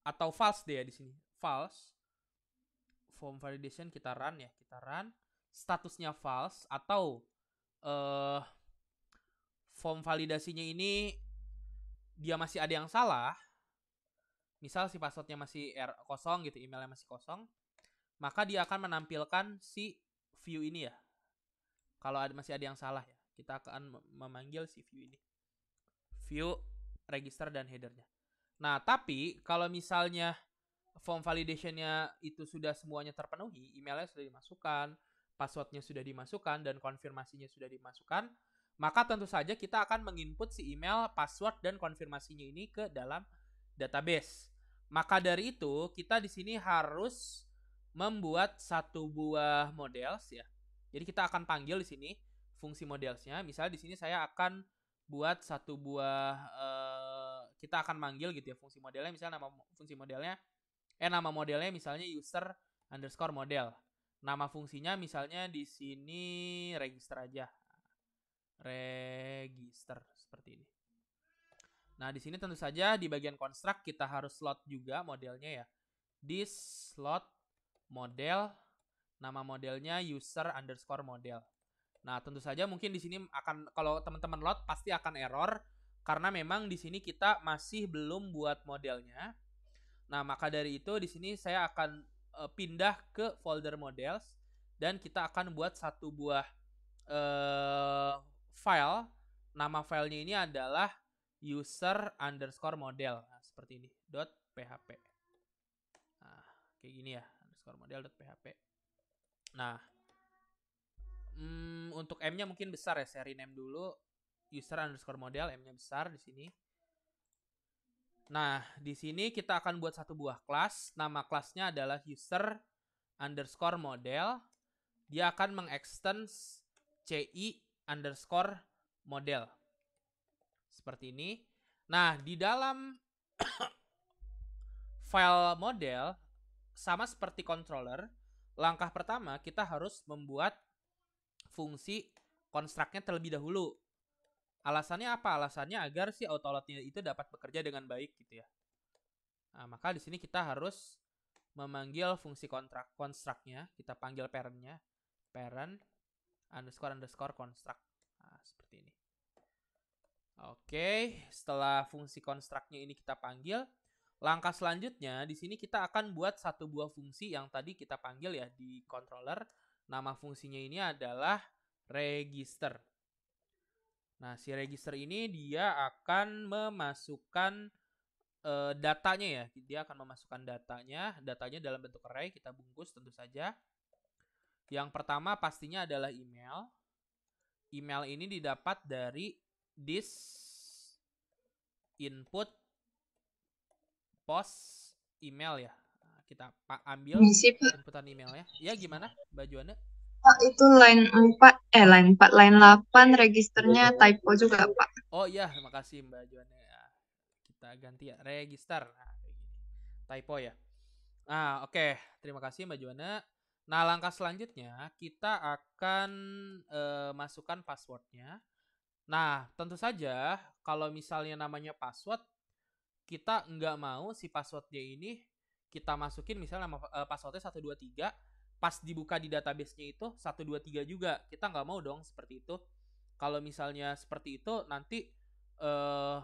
atau false deh ya di sini false form validation kita run ya kita run statusnya false atau uh, form validasinya ini dia masih ada yang salah misal si passwordnya masih R kosong gitu, emailnya masih kosong, maka dia akan menampilkan si view ini ya. Kalau ada, masih ada yang salah ya, kita akan memanggil si view ini. View, register, dan headernya. Nah, tapi kalau misalnya form validationnya itu sudah semuanya terpenuhi, emailnya sudah dimasukkan, passwordnya sudah dimasukkan, dan konfirmasinya sudah dimasukkan, maka tentu saja kita akan menginput si email, password, dan konfirmasinya ini ke dalam database. Maka dari itu kita di sini harus membuat satu buah models ya. Jadi kita akan panggil di sini fungsi modelsnya. Misalnya di sini saya akan buat satu buah uh, kita akan manggil gitu ya fungsi modelnya. Misalnya nama fungsi modelnya eh nama modelnya misalnya user underscore model. Nama fungsinya misalnya di sini register aja. Register seperti ini. Nah, di sini tentu saja di bagian construct kita harus slot juga modelnya ya. Di slot model, nama modelnya user underscore model. Nah, tentu saja mungkin di sini akan, kalau teman-teman lot pasti akan error, karena memang di sini kita masih belum buat modelnya. Nah, maka dari itu di sini saya akan e, pindah ke folder models, dan kita akan buat satu buah uh, file. Nama filenya ini adalah user underscore model nah, seperti ini dot php nah kayak gini ya underscore model dot php nah hmm, untuk m nya mungkin besar ya saya rename dulu user underscore model m nya besar di sini nah di sini kita akan buat satu buah kelas nama kelasnya adalah user underscore model dia akan mengextend ci underscore model seperti ini. Nah, di dalam file model sama seperti controller, langkah pertama kita harus membuat fungsi konstruknya terlebih dahulu. Alasannya apa? Alasannya agar si autoloadnya itu dapat bekerja dengan baik gitu ya. Nah, maka di sini kita harus memanggil fungsi kontrak konstruknya, kita panggil parentnya, parent underscore underscore construct. Oke, setelah fungsi konstruknya ini kita panggil, langkah selanjutnya di sini kita akan buat satu buah fungsi yang tadi kita panggil ya di controller. Nama fungsinya ini adalah register. Nah, si register ini dia akan memasukkan e, datanya ya. Dia akan memasukkan datanya, datanya dalam bentuk array kita bungkus tentu saja. Yang pertama pastinya adalah email. Email ini didapat dari this input post email ya kita pak ambil inputan email ya ya gimana baju anda Pak itu line 4 eh line 4 line 8 registernya typo juga Pak. Oh iya, terima kasih Mbak Juana. Ya, kita ganti ya register. Nah, typo ya. nah oke. Okay. Terima kasih Mbak Juana. Nah, langkah selanjutnya kita akan uh, masukkan passwordnya. Nah, tentu saja kalau misalnya namanya password, kita nggak mau si passwordnya ini kita masukin misalnya nama, uh, passwordnya 123, pas dibuka di databasenya itu 123 juga. Kita nggak mau dong seperti itu. Kalau misalnya seperti itu, nanti uh,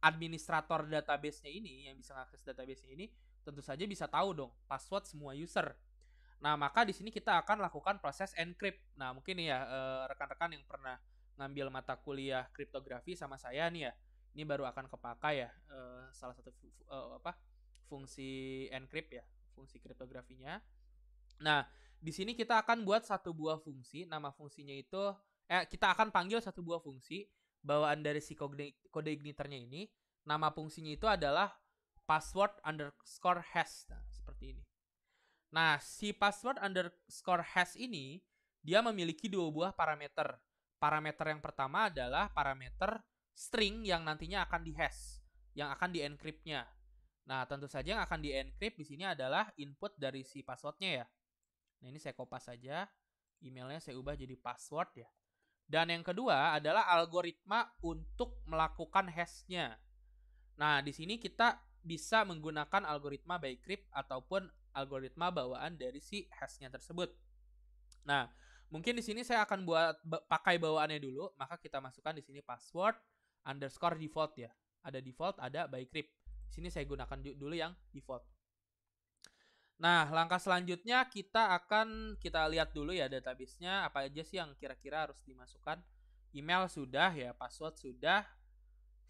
administrator databasenya ini yang bisa mengakses database ini tentu saja bisa tahu dong password semua user. Nah, maka di sini kita akan lakukan proses encrypt. Nah, mungkin ya eh, rekan-rekan uh, yang pernah ngambil mata kuliah kriptografi sama saya nih ya ini baru akan kepakai ya uh, salah satu uh, apa fungsi encrypt ya fungsi kriptografinya nah di sini kita akan buat satu buah fungsi nama fungsinya itu eh kita akan panggil satu buah fungsi bawaan dari si kode, kode igniternya ini nama fungsinya itu adalah password underscore hash nah, seperti ini nah si password underscore hash ini dia memiliki dua buah parameter Parameter yang pertama adalah parameter string yang nantinya akan di-hash, yang akan di-encryptnya. Nah, tentu saja yang akan di-encrypt di sini adalah input dari si passwordnya ya. Nah, ini saya copas saja. Emailnya saya ubah jadi password ya. Dan yang kedua adalah algoritma untuk melakukan hashnya. Nah, di sini kita bisa menggunakan algoritma by ataupun algoritma bawaan dari si hashnya tersebut. Nah, Mungkin di sini saya akan buat pakai bawaannya dulu, maka kita masukkan di sini password underscore default ya. Ada default, ada by crypt. Di sini saya gunakan dulu yang default. Nah, langkah selanjutnya kita akan kita lihat dulu ya database-nya apa aja sih yang kira-kira harus dimasukkan. Email sudah ya, password sudah,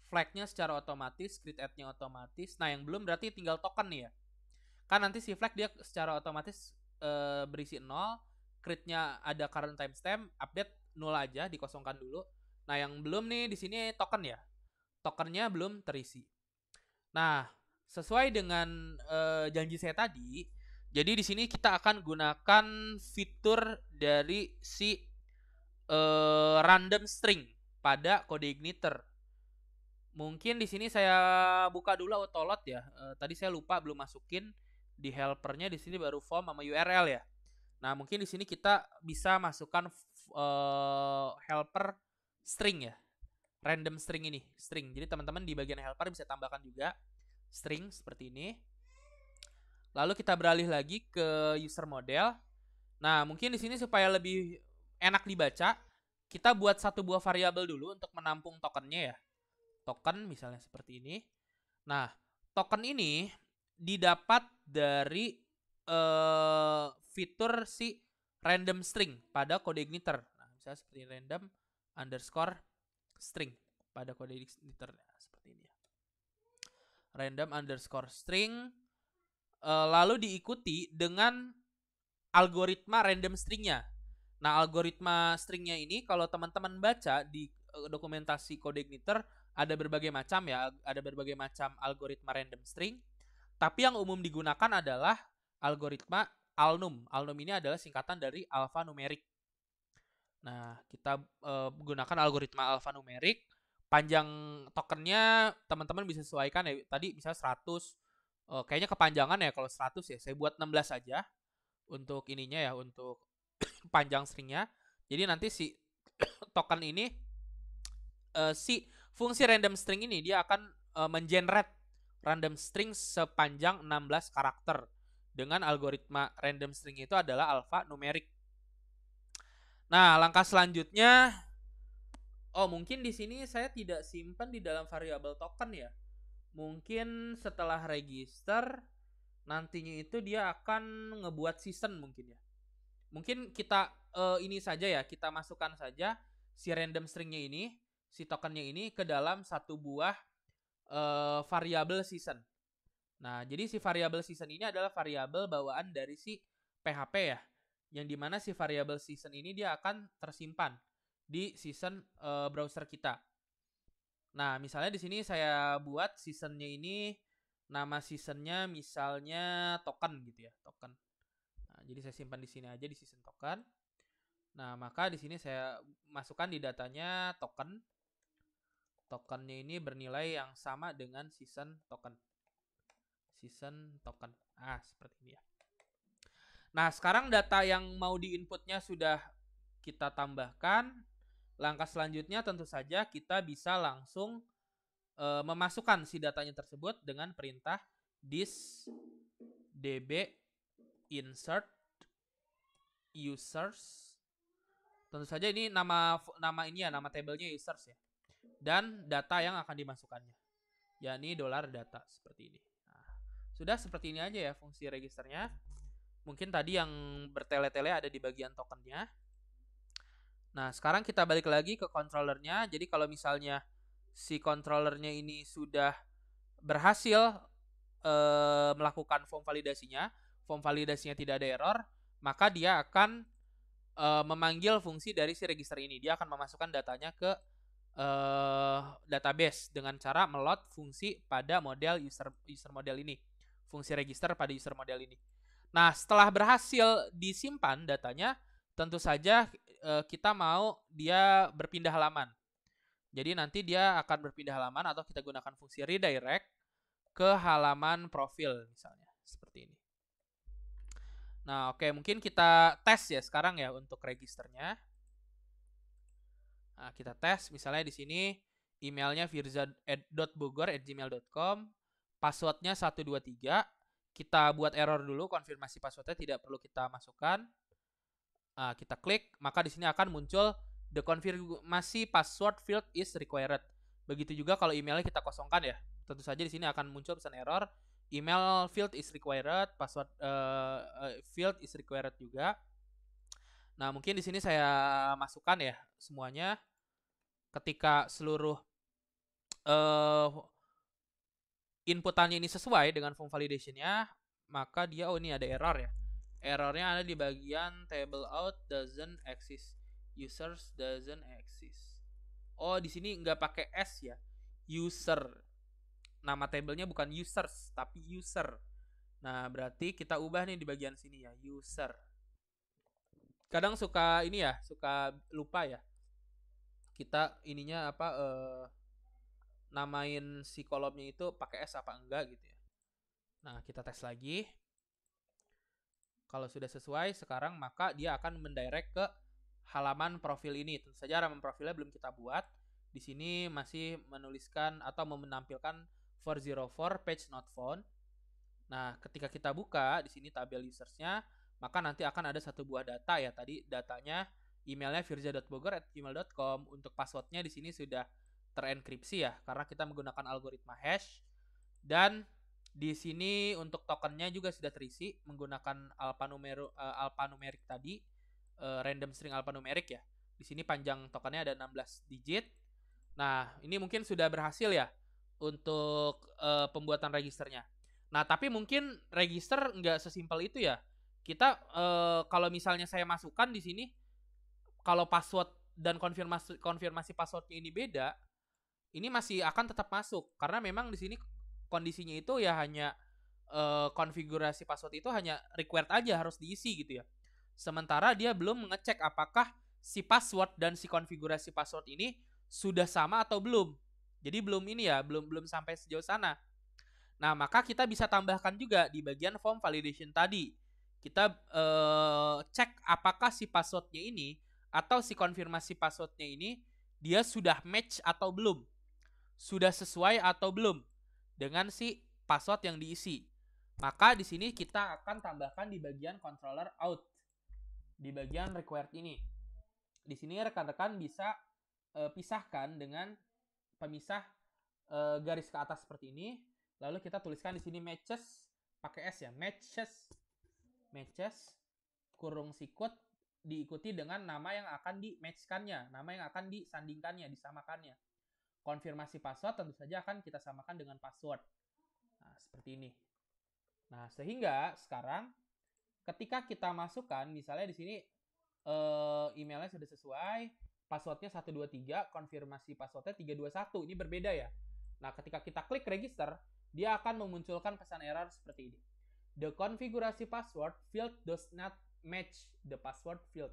flagnya secara otomatis, grid add-nya otomatis. Nah, yang belum berarti tinggal token nih ya. Kan nanti si flag dia secara otomatis e, berisi nol Create-nya ada current timestamp, update nol aja dikosongkan dulu. Nah, yang belum nih di sini token ya. Tokennya belum terisi. Nah, sesuai dengan uh, janji saya tadi, jadi di sini kita akan gunakan fitur dari si uh, random string pada kode igniter. Mungkin di sini saya buka dulu autolot ya. Uh, tadi saya lupa belum masukin di helpernya di sini baru form sama URL ya. Nah, mungkin di sini kita bisa masukkan uh, helper string ya. Random string ini, string. Jadi teman-teman di bagian helper bisa tambahkan juga string seperti ini. Lalu kita beralih lagi ke user model. Nah, mungkin di sini supaya lebih enak dibaca, kita buat satu buah variabel dulu untuk menampung tokennya ya. Token misalnya seperti ini. Nah, token ini didapat dari uh, fitur si random string pada kode igniter. Nah, misalnya seperti random underscore string pada kode igniter nah, seperti ini ya. Random underscore string uh, lalu diikuti dengan algoritma random stringnya. Nah, algoritma stringnya ini kalau teman-teman baca di eh, dokumentasi kode igniter ada berbagai macam ya, ada berbagai macam algoritma random string. Tapi yang umum digunakan adalah algoritma ALNUM. ALNUM ini adalah singkatan dari alfanumerik. Nah, kita uh, gunakan algoritma alfanumerik. Panjang tokennya teman-teman bisa sesuaikan ya. Tadi bisa 100, uh, kayaknya kepanjangan ya kalau 100 ya. Saya buat 16 aja untuk ininya ya, untuk panjang stringnya. Jadi nanti si token ini, uh, si fungsi random string ini dia akan uh, mengenerate random string sepanjang 16 karakter dengan algoritma random string itu adalah alfa numerik. Nah, langkah selanjutnya oh mungkin di sini saya tidak simpan di dalam variabel token ya. Mungkin setelah register nantinya itu dia akan ngebuat season mungkin ya. Mungkin kita uh, ini saja ya, kita masukkan saja si random stringnya ini, si tokennya ini ke dalam satu buah uh, eh, variabel season. Nah, jadi si variable season ini adalah variabel bawaan dari si PHP ya, yang dimana si variable season ini dia akan tersimpan di season uh, browser kita. Nah, misalnya di sini saya buat seasonnya ini nama seasonnya misalnya token gitu ya, token. Nah, jadi saya simpan di sini aja di season token. Nah, maka di sini saya masukkan di datanya token. Tokennya ini bernilai yang sama dengan season token season token. Ah, seperti ini ya. Nah, sekarang data yang mau di inputnya sudah kita tambahkan. Langkah selanjutnya tentu saja kita bisa langsung e, memasukkan si datanya tersebut dengan perintah dis db insert users. Tentu saja ini nama nama ini ya, nama tabelnya users ya. Dan data yang akan dimasukkannya. yakni dolar data seperti ini. Sudah seperti ini aja ya fungsi registernya. Mungkin tadi yang bertele-tele ada di bagian tokennya. Nah, sekarang kita balik lagi ke kontrolernya. Jadi kalau misalnya si kontrolernya ini sudah berhasil e, melakukan form validasinya, form validasinya tidak ada error, maka dia akan e, memanggil fungsi dari si register ini. Dia akan memasukkan datanya ke eh, database dengan cara melot fungsi pada model user user model ini fungsi register pada user model ini. Nah, setelah berhasil disimpan datanya, tentu saja eh, kita mau dia berpindah halaman. Jadi nanti dia akan berpindah halaman atau kita gunakan fungsi redirect ke halaman profil misalnya, seperti ini. Nah, oke, okay, mungkin kita tes ya sekarang ya untuk registernya. Nah, kita tes misalnya di sini emailnya virza.bogor@gmail.com passwordnya 123 kita buat error dulu konfirmasi passwordnya tidak perlu kita masukkan uh, kita klik maka di sini akan muncul the konfirmasi password field is required begitu juga kalau emailnya kita kosongkan ya tentu saja di sini akan muncul pesan error email field is required password uh, field is required juga nah mungkin di sini saya masukkan ya semuanya ketika seluruh uh, inputannya ini sesuai dengan form validationnya, maka dia oh ini ada error ya. Errornya ada di bagian table out doesn't exist, users doesn't exist. Oh di sini nggak pakai s ya, user. Nama tablenya bukan users tapi user. Nah berarti kita ubah nih di bagian sini ya, user. Kadang suka ini ya, suka lupa ya. Kita ininya apa? Uh, namain si kolomnya itu pakai S apa enggak gitu ya. Nah, kita tes lagi. Kalau sudah sesuai, sekarang maka dia akan mendirect ke halaman profil ini. Tentu saja halaman profilnya belum kita buat. Di sini masih menuliskan atau menampilkan 404 page not found. Nah, ketika kita buka di sini tabel usersnya, maka nanti akan ada satu buah data ya. Tadi datanya emailnya firza.bogor@gmail.com untuk passwordnya di sini sudah terenkripsi ya karena kita menggunakan algoritma hash dan di sini untuk tokennya juga sudah terisi menggunakan alfanumero uh, eh, alfanumerik tadi uh, random string alfanumerik ya. Di sini panjang tokennya ada 16 digit. Nah, ini mungkin sudah berhasil ya untuk uh, pembuatan registernya. Nah, tapi mungkin register nggak sesimpel itu ya. Kita uh, kalau misalnya saya masukkan di sini kalau password dan konfirmasi konfirmasi passwordnya ini beda, ini masih akan tetap masuk karena memang di sini kondisinya itu ya hanya uh, konfigurasi password itu hanya required aja harus diisi gitu ya. Sementara dia belum mengecek apakah si password dan si konfigurasi password ini sudah sama atau belum. Jadi belum ini ya, belum belum sampai sejauh sana. Nah, maka kita bisa tambahkan juga di bagian form validation tadi. Kita eh, cek apakah si passwordnya ini atau si konfirmasi passwordnya ini dia sudah match atau belum sudah sesuai atau belum dengan si password yang diisi. Maka di sini kita akan tambahkan di bagian controller out di bagian required ini. Di sini rekan-rekan bisa e, pisahkan dengan pemisah e, garis ke atas seperti ini. Lalu kita tuliskan di sini matches pakai s ya, matches matches kurung sikut diikuti dengan nama yang akan di-matchkannya, nama yang akan disandingkannya, disamakannya. Konfirmasi password tentu saja akan kita samakan dengan password. Nah, seperti ini. Nah, sehingga sekarang ketika kita masukkan, misalnya di sini eh, emailnya sudah sesuai, passwordnya 123, konfirmasi passwordnya 321. Ini berbeda ya. Nah, ketika kita klik register, dia akan memunculkan pesan error seperti ini. The konfigurasi password field does not match the password field.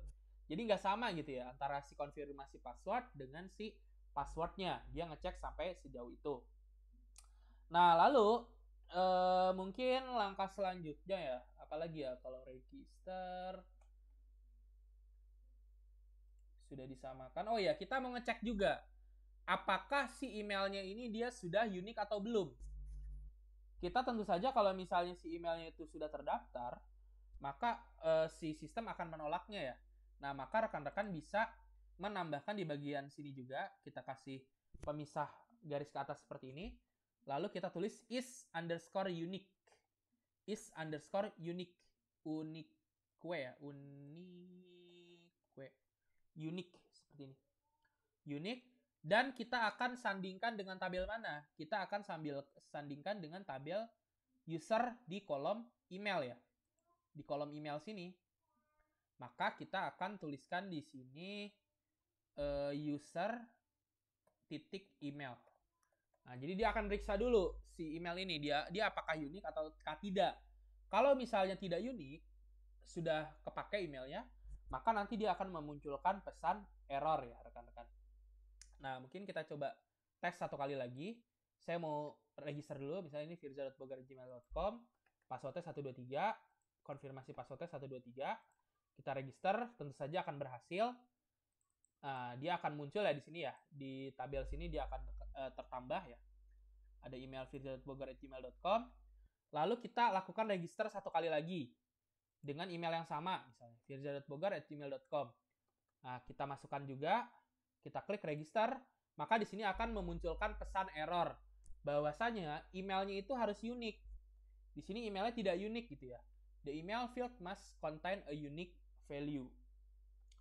Jadi nggak sama gitu ya antara si konfirmasi password dengan si passwordnya dia ngecek sampai sejauh itu nah lalu eh, mungkin langkah selanjutnya ya apalagi ya kalau register sudah disamakan oh ya kita mau ngecek juga apakah si emailnya ini dia sudah unik atau belum kita tentu saja kalau misalnya si emailnya itu sudah terdaftar maka eh, si sistem akan menolaknya ya nah maka rekan-rekan bisa menambahkan di bagian sini juga kita kasih pemisah garis ke atas seperti ini. Lalu kita tulis is underscore unique. Is underscore unique. Unique ya. Unique. Unique seperti ini. Unique. Dan kita akan sandingkan dengan tabel mana? Kita akan sambil sandingkan dengan tabel user di kolom email ya. Di kolom email sini. Maka kita akan tuliskan di sini uh, user titik email. Nah, jadi dia akan periksa dulu si email ini dia dia apakah unik atau tidak. Kalau misalnya tidak unik, sudah kepake emailnya, maka nanti dia akan memunculkan pesan error ya rekan-rekan. Nah, mungkin kita coba tes satu kali lagi. Saya mau register dulu, misalnya ini firza.bogar.gmail.com, passwordnya 123, konfirmasi passwordnya 123, kita register, tentu saja akan berhasil. Nah, dia akan muncul ya di sini ya di tabel sini dia akan uh, tertambah ya ada email virgil.bogor@gmail.com lalu kita lakukan register satu kali lagi dengan email yang sama misalnya virgil.bogor@gmail.com nah kita masukkan juga kita klik register maka di sini akan memunculkan pesan error bahwasanya emailnya itu harus unik di sini emailnya tidak unik gitu ya the email field must contain a unique value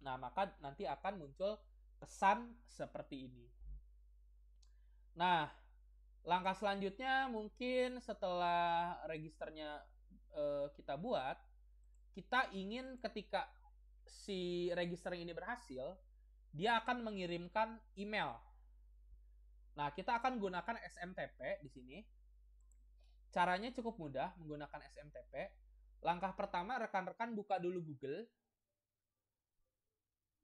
Nah, maka nanti akan muncul pesan seperti ini. Nah, langkah selanjutnya mungkin setelah registernya eh, kita buat, kita ingin ketika si register ini berhasil, dia akan mengirimkan email. Nah, kita akan gunakan SMTP di sini. Caranya cukup mudah menggunakan SMTP. Langkah pertama, rekan-rekan buka dulu Google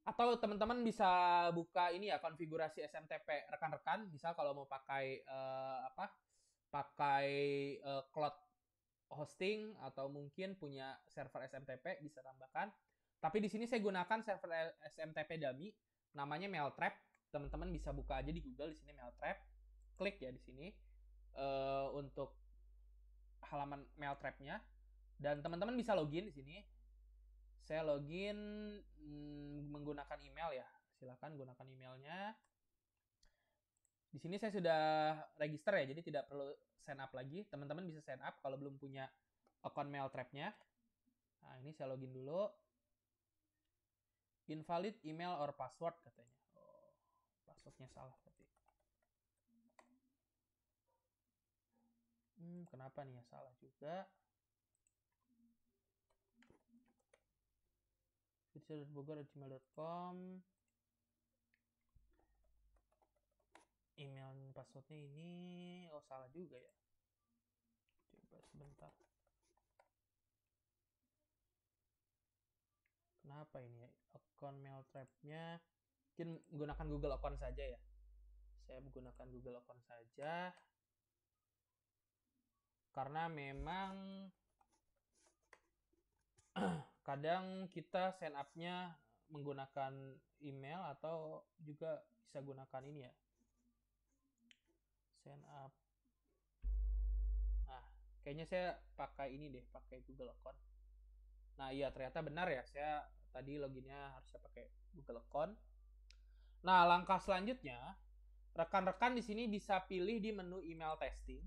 atau teman-teman bisa buka ini ya konfigurasi SMTP rekan-rekan misal kalau mau pakai uh, apa pakai uh, cloud hosting atau mungkin punya server SMTP bisa tambahkan tapi di sini saya gunakan server SMTP dummy namanya Mailtrap teman-teman bisa buka aja di Google di sini Mailtrap klik ya di sini uh, untuk halaman Mailtrapnya dan teman-teman bisa login di sini saya login mm, menggunakan email ya. Silahkan gunakan emailnya. Di sini saya sudah register ya, jadi tidak perlu sign up lagi. Teman-teman bisa sign up kalau belum punya account mail trapnya Nah, ini saya login dulu. Invalid email or password katanya. Oh, passwordnya salah berarti. Hmm, kenapa nih ya salah juga? gmail.com email dan passwordnya ini oh salah juga ya coba sebentar kenapa ini ya account mail trapnya mungkin gunakan Google account saja ya saya menggunakan Google account saja karena memang eh, kadang kita sign up-nya menggunakan email atau juga bisa gunakan ini ya sign up nah kayaknya saya pakai ini deh pakai Google account nah iya ternyata benar ya saya tadi loginnya harusnya pakai Google account nah langkah selanjutnya rekan-rekan di sini bisa pilih di menu email testing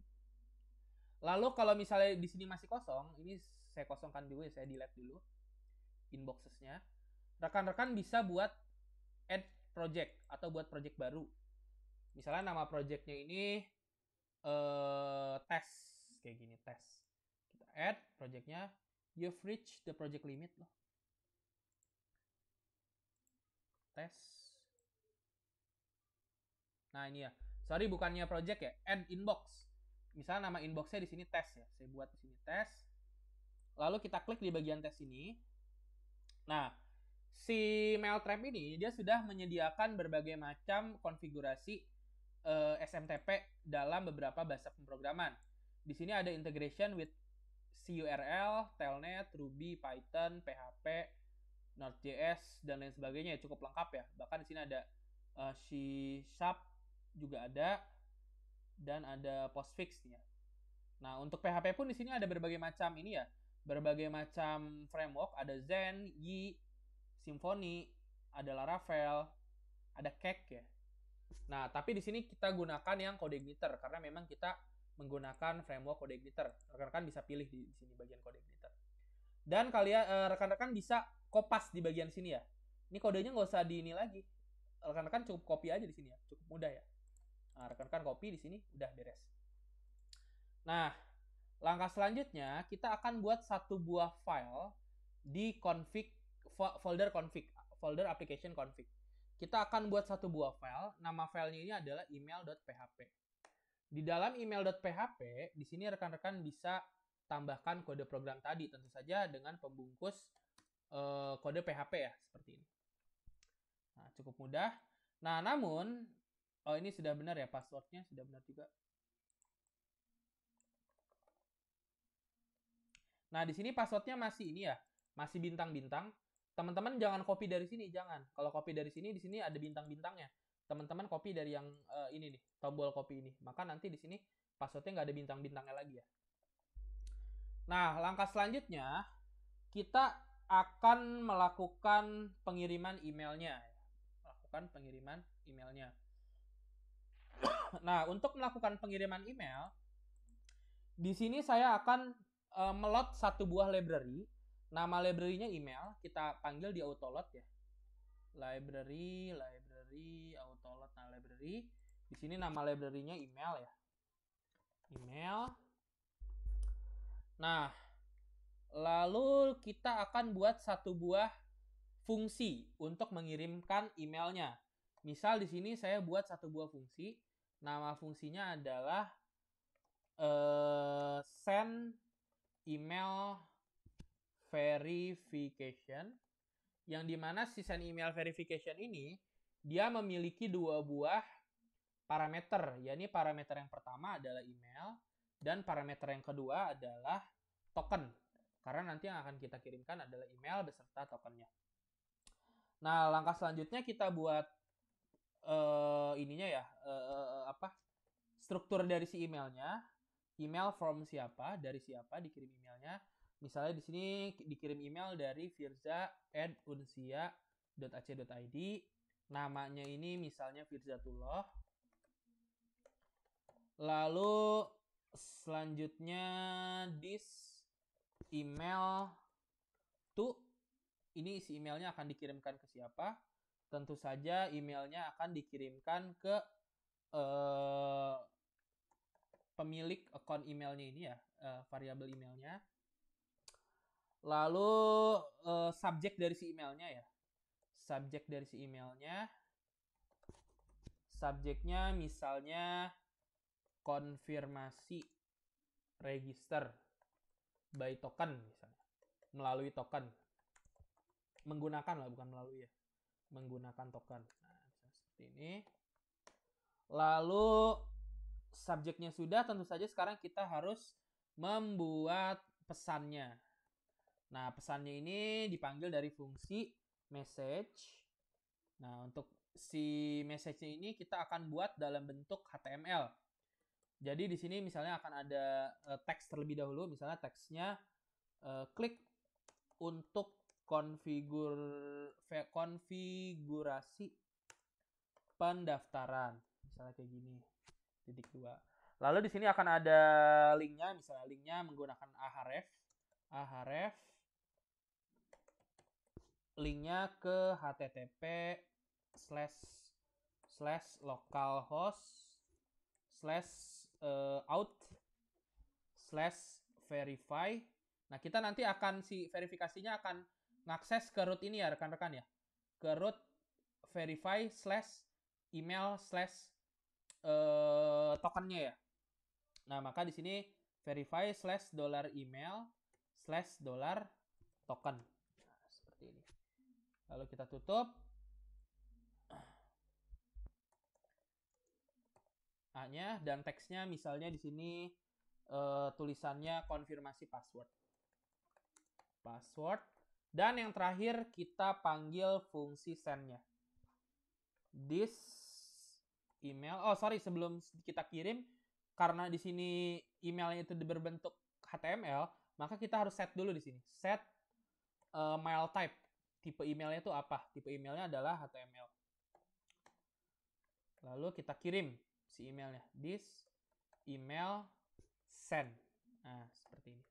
lalu kalau misalnya di sini masih kosong ini saya kosongkan dulu ya saya delete dulu inboxesnya, rekan-rekan bisa buat add project atau buat project baru. Misalnya nama projectnya ini uh, tes kayak gini tes. Kita add projectnya. You've reached the project limit loh. Tes. Nah ini ya. Sorry bukannya project ya. Add inbox. Misalnya nama inboxnya di sini tes ya. Saya buat di sini tes. Lalu kita klik di bagian tes ini Nah, si Mailtrap ini dia sudah menyediakan berbagai macam konfigurasi uh, eh, SMTP dalam beberapa bahasa pemrograman. Di sini ada integration with CURL, Telnet, Ruby, Python, PHP, Node.js dan lain sebagainya cukup lengkap ya. Bahkan di sini ada uh, C Sharp juga ada dan ada postfix ya. Nah, untuk PHP pun di sini ada berbagai macam ini ya berbagai macam framework ada Zen, Yi, Symfony, ada Laravel, ada Cake ya. Nah, tapi di sini kita gunakan yang kode igniter karena memang kita menggunakan framework kode igniter. Rekan-rekan bisa pilih di, sini bagian kode igniter. Dan kalian eh, rekan-rekan bisa kopas di bagian sini ya. Ini kodenya nggak usah di ini lagi. Rekan-rekan cukup copy aja di sini ya, cukup mudah ya. Nah, rekan-rekan copy di sini udah beres. Nah, Langkah selanjutnya, kita akan buat satu buah file di config folder config, folder application config. Kita akan buat satu buah file, nama filenya ini adalah email.php. Di dalam email.php, di sini rekan-rekan bisa tambahkan kode program tadi, tentu saja dengan pembungkus uh, kode PHP ya, seperti ini. Nah, cukup mudah. Nah, namun, oh ini sudah benar ya passwordnya, sudah benar juga. Nah, di sini passwordnya masih ini ya, masih bintang-bintang. Teman-teman jangan copy dari sini, jangan. Kalau copy dari sini, di sini ada bintang-bintangnya. Teman-teman copy dari yang uh, ini nih, tombol copy ini. Maka nanti di sini passwordnya nggak ada bintang-bintangnya lagi ya. Nah, langkah selanjutnya, kita akan melakukan pengiriman emailnya. Ya. lakukan pengiriman emailnya. nah, untuk melakukan pengiriman email, di sini saya akan uh, melot satu buah library, nama librarynya email, kita panggil di autolot ya. Library, library, autolot, nah library. Di sini nama librarynya email ya. Email. Nah, lalu kita akan buat satu buah fungsi untuk mengirimkan emailnya. Misal di sini saya buat satu buah fungsi, nama fungsinya adalah uh, send email verification yang dimana si send email verification ini dia memiliki dua buah parameter yakni parameter yang pertama adalah email dan parameter yang kedua adalah token karena nanti yang akan kita kirimkan adalah email beserta tokennya nah langkah selanjutnya kita buat uh, ininya ya uh, apa struktur dari si emailnya email from siapa, dari siapa dikirim emailnya. Misalnya di sini dikirim email dari firza@unsia.ac.id. Namanya ini misalnya Firzatullah. Lalu selanjutnya this email to ini isi emailnya akan dikirimkan ke siapa? Tentu saja emailnya akan dikirimkan ke uh, pemilik account emailnya ini ya, uh, eh, variabel emailnya. Lalu uh, subjek dari si emailnya ya, subjek dari si emailnya. Subjeknya misalnya konfirmasi register by token misalnya, melalui token. Menggunakan lah, bukan melalui ya. Menggunakan token. Nah, seperti ini. Lalu subjeknya sudah, tentu saja sekarang kita harus membuat pesannya. Nah, pesannya ini dipanggil dari fungsi message. Nah, untuk si message ini kita akan buat dalam bentuk HTML. Jadi di sini misalnya akan ada uh, teks terlebih dahulu, misalnya teksnya uh, klik untuk konfigur konfigurasi pendaftaran, misalnya kayak gini titik dua. Lalu di sini akan ada linknya, misalnya linknya menggunakan ahref, ahref, linknya ke http slash slash localhost slash uh, out slash verify. Nah kita nanti akan si verifikasinya akan mengakses ke root ini ya rekan-rekan ya, ke root verify slash email slash uh, tokennya ya. Nah, maka di sini verify slash dollar email slash dollar token. Nah, seperti ini. Lalu kita tutup. A-nya dan teksnya misalnya di sini uh, tulisannya konfirmasi password. Password. Dan yang terakhir kita panggil fungsi send-nya. This email. Oh, sorry, sebelum kita kirim, karena di sini emailnya itu berbentuk HTML, maka kita harus set dulu di sini. Set uh, mail type. Tipe emailnya itu apa? Tipe emailnya adalah HTML. Lalu kita kirim si emailnya. This email send. Nah, seperti ini.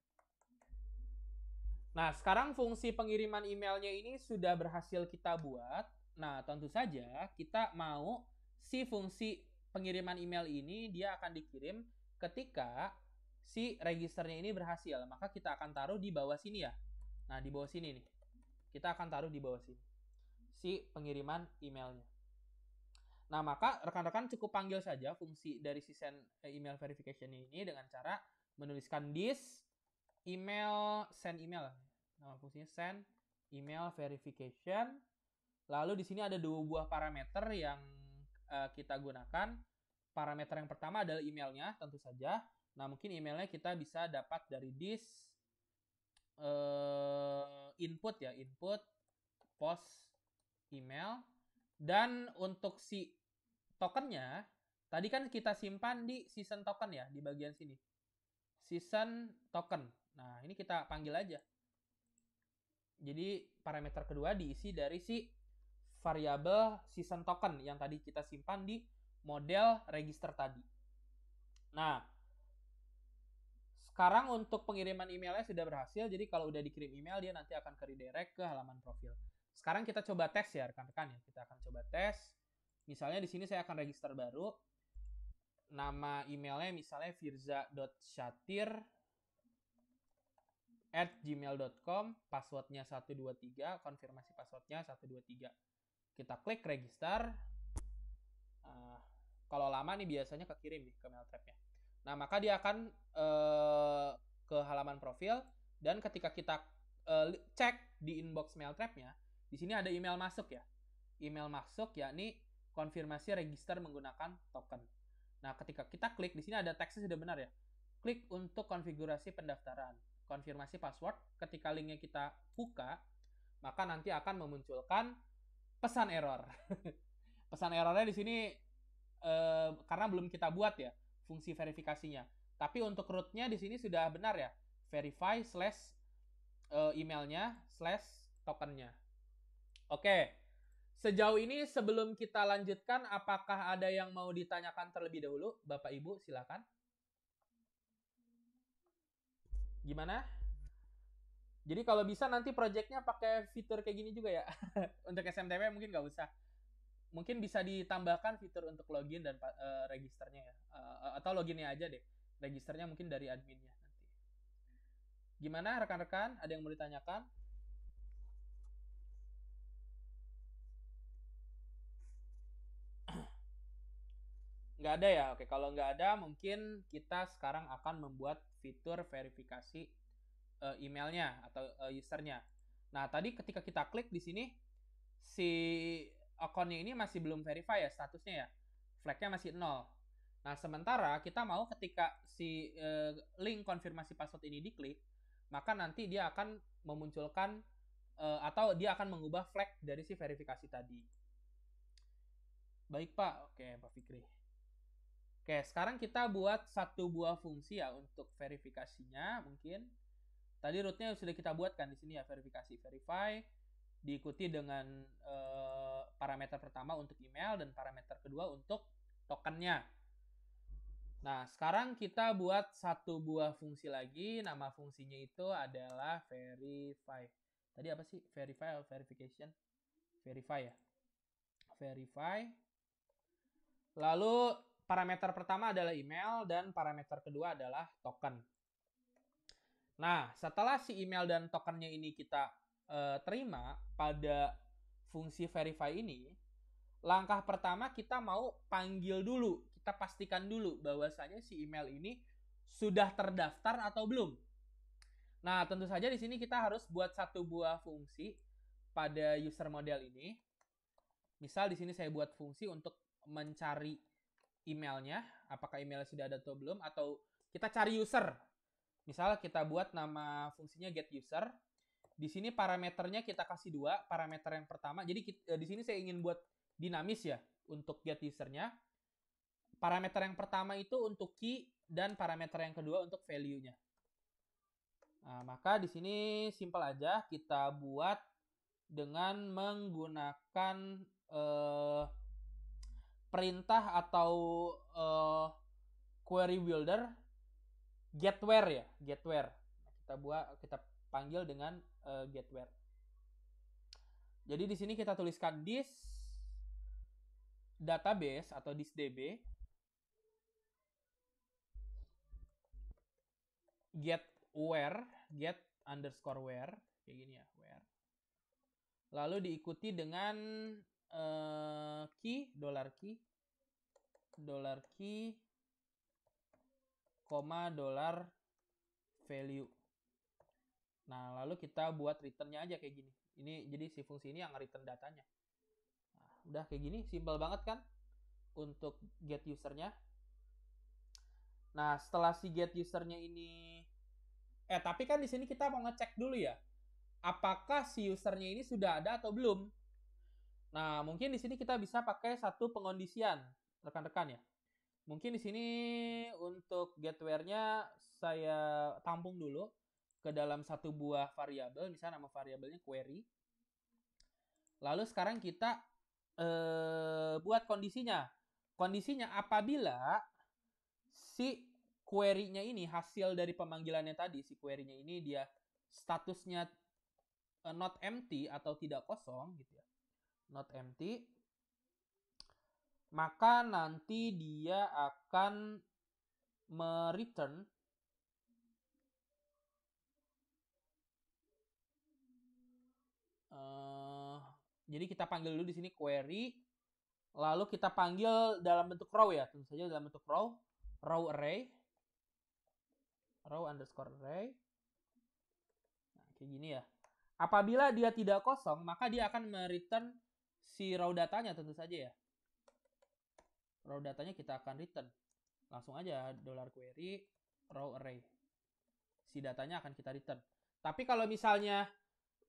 Nah, sekarang fungsi pengiriman emailnya ini sudah berhasil kita buat. Nah, tentu saja kita mau si fungsi pengiriman email ini dia akan dikirim ketika si registernya ini berhasil. Maka kita akan taruh di bawah sini ya. Nah, di bawah sini nih. Kita akan taruh di bawah sini. Si pengiriman emailnya. Nah, maka rekan-rekan cukup panggil saja fungsi dari si send eh, email verification ini dengan cara menuliskan this email send email. Nama fungsinya send email verification. Lalu di sini ada dua buah parameter yang uh, kita gunakan parameter yang pertama adalah emailnya tentu saja. Nah mungkin emailnya kita bisa dapat dari this uh, input ya input post email dan untuk si tokennya tadi kan kita simpan di season token ya di bagian sini season token. Nah ini kita panggil aja. Jadi parameter kedua diisi dari si variabel season token yang tadi kita simpan di model register tadi. Nah, sekarang untuk pengiriman emailnya sudah berhasil, jadi kalau udah dikirim email dia nanti akan ke redirect ke halaman profil. Sekarang kita coba tes ya rekan-rekan ya, kita akan coba tes. Misalnya di sini saya akan register baru. Nama emailnya misalnya firza.syatir at gmail.com, passwordnya 123, konfirmasi passwordnya 123 kita klik register uh, kalau lama nih biasanya kekirim nih ke Mailtrap-nya. nah maka dia akan uh, ke halaman profil dan ketika kita uh, cek di inbox trapnya, di sini ada email masuk ya email masuk yakni konfirmasi register menggunakan token nah ketika kita klik di sini ada teksnya sudah benar ya klik untuk konfigurasi pendaftaran konfirmasi password ketika linknya kita buka maka nanti akan memunculkan pesan error. pesan errornya di sini eh, karena belum kita buat ya fungsi verifikasinya. Tapi untuk rootnya di sini sudah benar ya. Verify slash eh, emailnya slash tokennya. Oke, sejauh ini sebelum kita lanjutkan, apakah ada yang mau ditanyakan terlebih dahulu? Bapak Ibu silakan. Gimana? Jadi kalau bisa nanti projectnya pakai fitur kayak gini juga ya. untuk SMTP mungkin nggak usah. Mungkin bisa ditambahkan fitur untuk login dan uh, registernya ya. Uh, atau loginnya aja deh. Registernya mungkin dari adminnya nanti. Gimana rekan-rekan? Ada yang mau ditanyakan? nggak ada ya? Oke, kalau nggak ada mungkin kita sekarang akan membuat fitur verifikasi uh, emailnya atau uh, usernya. Nah tadi ketika kita klik di sini si akunnya ini masih belum verify ya statusnya ya, flagnya masih nol. Nah sementara kita mau ketika si uh, link konfirmasi password ini diklik, maka nanti dia akan memunculkan uh, atau dia akan mengubah flag dari si verifikasi tadi. Baik Pak, oke Pak Fikri. Oke, sekarang kita buat satu buah fungsi ya untuk verifikasinya mungkin. Tadi rootnya sudah kita buatkan di sini ya verifikasi verify diikuti dengan eh, parameter pertama untuk email dan parameter kedua untuk tokennya. Nah, sekarang kita buat satu buah fungsi lagi. Nama fungsinya itu adalah verify. Tadi apa sih? Verify atau verification? Verify ya. Verify. Lalu parameter pertama adalah email dan parameter kedua adalah token. Nah, setelah si email dan tokennya ini kita uh, terima pada fungsi verify ini, langkah pertama kita mau panggil dulu, kita pastikan dulu bahwasanya si email ini sudah terdaftar atau belum. Nah, tentu saja di sini kita harus buat satu buah fungsi pada user model ini. Misal di sini saya buat fungsi untuk mencari emailnya, apakah email sudah ada atau belum, atau kita cari user Misal kita buat nama fungsinya get user. Di sini parameternya kita kasih dua. Parameter yang pertama, jadi eh, di sini saya ingin buat dinamis ya untuk get usernya. Parameter yang pertama itu untuk key dan parameter yang kedua untuk value-nya. Nah, maka di sini simpel aja kita buat dengan menggunakan eh, perintah atau eh, query builder Getware ya, Getware. Kita buat kita panggil dengan uh, Getware. Jadi di sini kita tuliskan this database atau this DB get where get underscore where kayak gini ya where lalu diikuti dengan uh, key dollar key dollar key koma dollar value. Nah, lalu kita buat returnnya aja kayak gini. Ini jadi si fungsi ini yang return datanya. Nah, udah kayak gini, simple banget kan untuk get usernya. Nah, setelah si get usernya ini eh tapi kan di sini kita mau ngecek dulu ya. Apakah si usernya ini sudah ada atau belum? Nah, mungkin di sini kita bisa pakai satu pengondisian, rekan-rekan ya. Mungkin di sini untuk getware nya saya tampung dulu ke dalam satu buah variabel, misalnya nama variabelnya query. Lalu sekarang kita eh, buat kondisinya. Kondisinya apabila si query-nya ini hasil dari pemanggilannya tadi, si query-nya ini dia statusnya eh, not empty atau tidak kosong gitu ya. Not empty maka nanti dia akan mereturn eh, jadi kita panggil dulu di sini query lalu kita panggil dalam bentuk row ya tentu saja dalam bentuk row row array row underscore array nah, kayak gini ya apabila dia tidak kosong maka dia akan mereturn si row datanya tentu saja ya raw datanya kita akan return. Langsung aja dollar query raw array. Si datanya akan kita return. Tapi kalau misalnya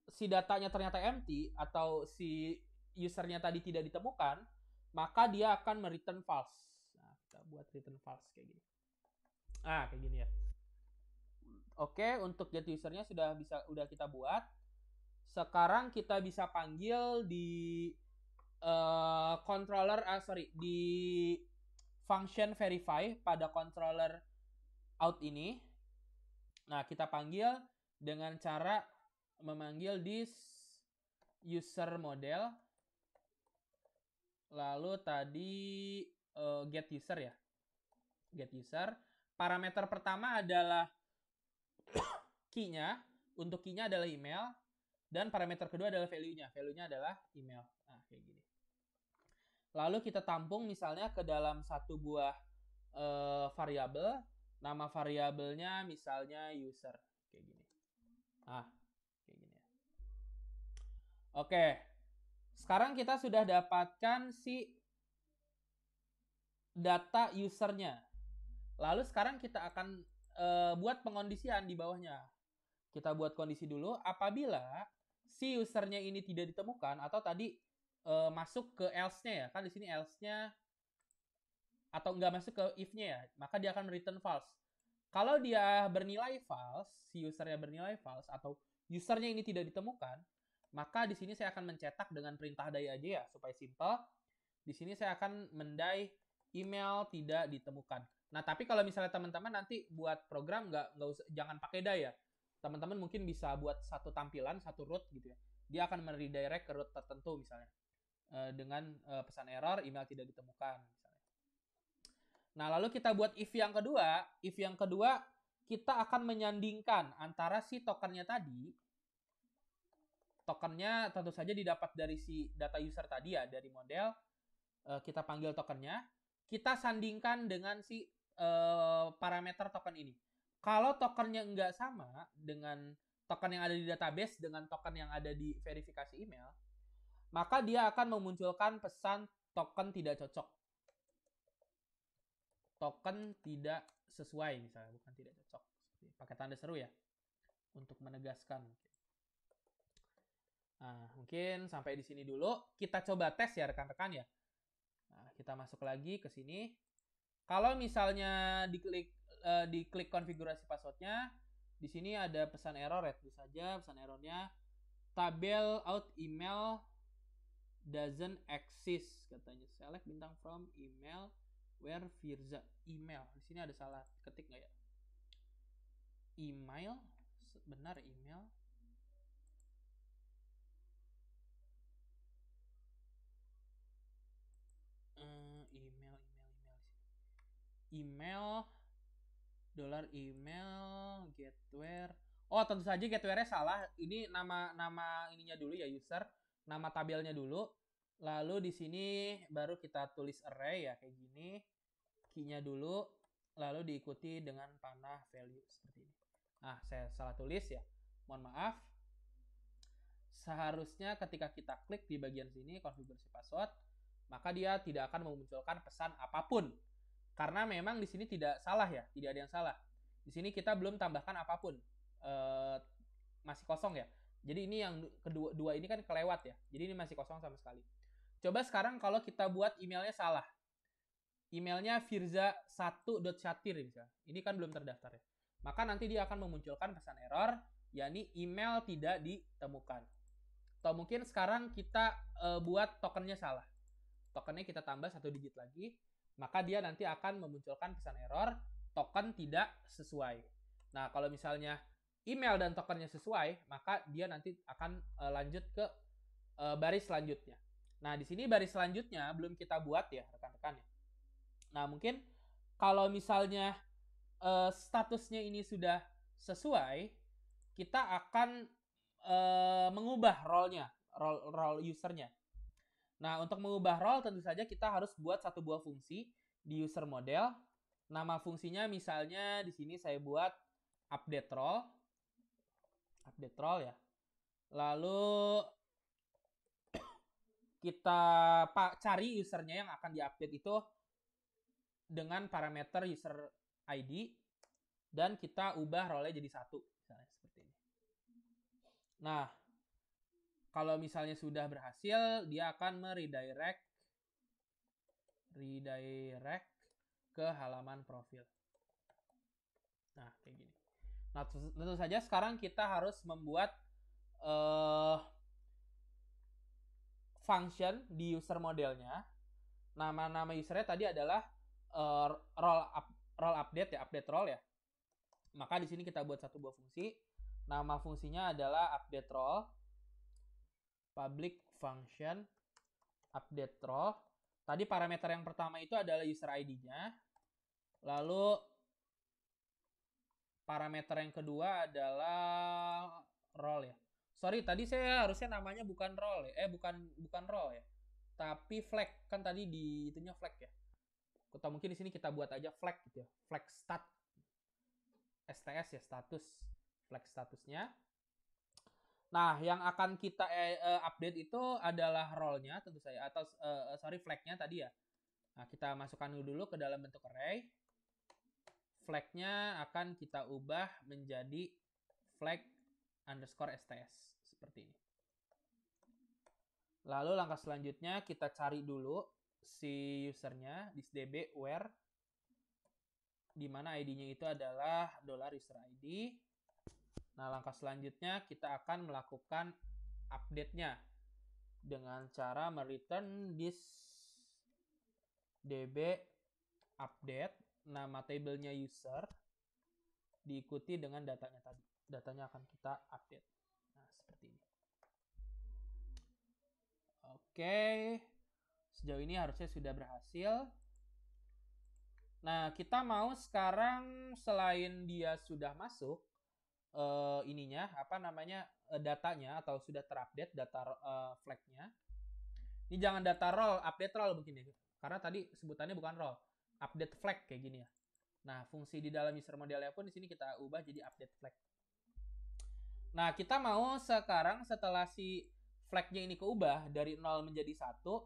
si datanya ternyata empty atau si usernya tadi tidak ditemukan, maka dia akan return false. Nah, kita buat return false kayak gini. Ah, kayak gini ya. Oke, untuk get usernya sudah bisa udah kita buat. Sekarang kita bisa panggil di Eh, controller uh, sorry di function verify pada controller out ini. Nah, kita panggil dengan cara memanggil this user model lalu tadi uh, get user ya. Get user. Parameter pertama adalah key-nya. Untuk key-nya adalah email dan parameter kedua adalah value-nya. Value-nya adalah email lalu kita tampung misalnya ke dalam satu buah uh, variabel nama variabelnya misalnya user kayak gini ah kayak gini ya. oke sekarang kita sudah dapatkan si data usernya lalu sekarang kita akan uh, buat pengondisian di bawahnya kita buat kondisi dulu apabila si usernya ini tidak ditemukan atau tadi uh, masuk ke else-nya ya. Kan di sini else-nya atau nggak masuk ke if-nya ya, maka dia akan return false. Kalau dia bernilai false, si usernya bernilai false atau usernya ini tidak ditemukan, maka di sini saya akan mencetak dengan perintah daya aja ya supaya simple. Di sini saya akan mendai email tidak ditemukan. Nah, tapi kalau misalnya teman-teman nanti buat program nggak nggak usah jangan pakai daya ya. Teman-teman mungkin bisa buat satu tampilan, satu root gitu ya. Dia akan meredirect ke root tertentu misalnya. Eh, dengan uh, pesan error email tidak ditemukan Nah, lalu kita buat if yang kedua, if yang kedua kita akan menyandingkan antara si tokennya tadi tokennya tentu saja didapat dari si data user tadi ya dari model uh, kita panggil tokennya kita sandingkan dengan si uh, parameter token ini kalau tokennya nggak sama dengan token yang ada di database dengan token yang ada di verifikasi email maka dia akan memunculkan pesan token tidak cocok. Token tidak sesuai misalnya, bukan tidak cocok. Pakai tanda seru ya, untuk menegaskan. Nah, mungkin sampai di sini dulu. Kita coba tes ya rekan-rekan ya. Nah, kita masuk lagi ke sini. Kalau misalnya diklik eh, diklik konfigurasi passwordnya, di sini ada pesan error ya, tulis saja pesan errornya tabel out email doesn't exist katanya select bintang from email where Firza email di sini ada salah ketik nggak ya email benar email eh, email email email email dollar email getware oh tentu saja getware-nya salah ini nama nama ininya dulu ya user nama tabelnya dulu. Lalu di sini baru kita tulis array ya kayak gini. Key-nya dulu lalu diikuti dengan panah value seperti ini. Ah, saya salah tulis ya. Mohon maaf. Seharusnya ketika kita klik di bagian sini konfigurasi password, maka dia tidak akan memunculkan pesan apapun. Karena memang di sini tidak salah ya, tidak ada yang salah. Di sini kita belum tambahkan apapun. E, masih kosong ya. Jadi ini yang kedua dua ini kan kelewat ya. Jadi ini masih kosong sama sekali. Coba sekarang kalau kita buat emailnya salah. Emailnya firza1.syatir misalnya. Ini kan belum terdaftar ya. Maka nanti dia akan memunculkan pesan error, yakni email tidak ditemukan. Atau mungkin sekarang kita e, buat tokennya salah. Tokennya kita tambah satu digit lagi, maka dia nanti akan memunculkan pesan error, token tidak sesuai. Nah, kalau misalnya email dan tokennya sesuai, maka dia nanti akan uh, lanjut ke uh, baris selanjutnya. Nah, di sini baris selanjutnya belum kita buat ya, rekan-rekan ya. Nah, mungkin kalau misalnya uh, statusnya ini sudah sesuai, kita akan uh, mengubah role-nya, role, role usernya. Nah, untuk mengubah role tentu saja kita harus buat satu buah fungsi di user model. Nama fungsinya misalnya di sini saya buat update role update troll ya. Lalu kita pak cari usernya yang akan diupdate itu dengan parameter user ID dan kita ubah role jadi satu misalnya seperti ini. Nah, kalau misalnya sudah berhasil, dia akan meredirect redirect ke halaman profil. Nah, kayak gini. Nah, tentu saja sekarang kita harus membuat uh, function di user modelnya. Nama-nama usernya tadi adalah uh, role up, role update ya, update role ya. Maka di sini kita buat satu buah fungsi. Nama fungsinya adalah update role public function update role. Tadi parameter yang pertama itu adalah user ID-nya. Lalu parameter yang kedua adalah role ya. Sorry, tadi saya harusnya namanya bukan role ya. Eh, bukan bukan role ya. Tapi flag kan tadi di itunya flag ya. Atau mungkin di sini kita buat aja flag gitu ya. Flag stat. STS ya, status. Flag statusnya. Nah, yang akan kita uh, update itu adalah role-nya tentu saja atau uh, sorry flagnya tadi ya. Nah, kita masukkan dulu ke dalam bentuk array flagnya akan kita ubah menjadi flag underscore STS seperti ini. Lalu langkah selanjutnya kita cari dulu si usernya disdb where di mana ID-nya itu adalah dollar user ID. Nah, langkah selanjutnya kita akan melakukan update-nya dengan cara mereturn this db update nama tabelnya user diikuti dengan datanya tadi. Datanya akan kita update. Nah, seperti ini. Oke. Sejauh ini harusnya sudah berhasil. Nah, kita mau sekarang selain dia sudah masuk uh, ininya apa namanya uh, datanya atau sudah terupdate data uh, flagnya ini jangan data roll update roll begini karena tadi sebutannya bukan roll update flag kayak gini ya. Nah, fungsi di dalam user modelnya pun di sini kita ubah jadi update flag. Nah, kita mau sekarang setelah si flagnya ini keubah dari 0 menjadi satu,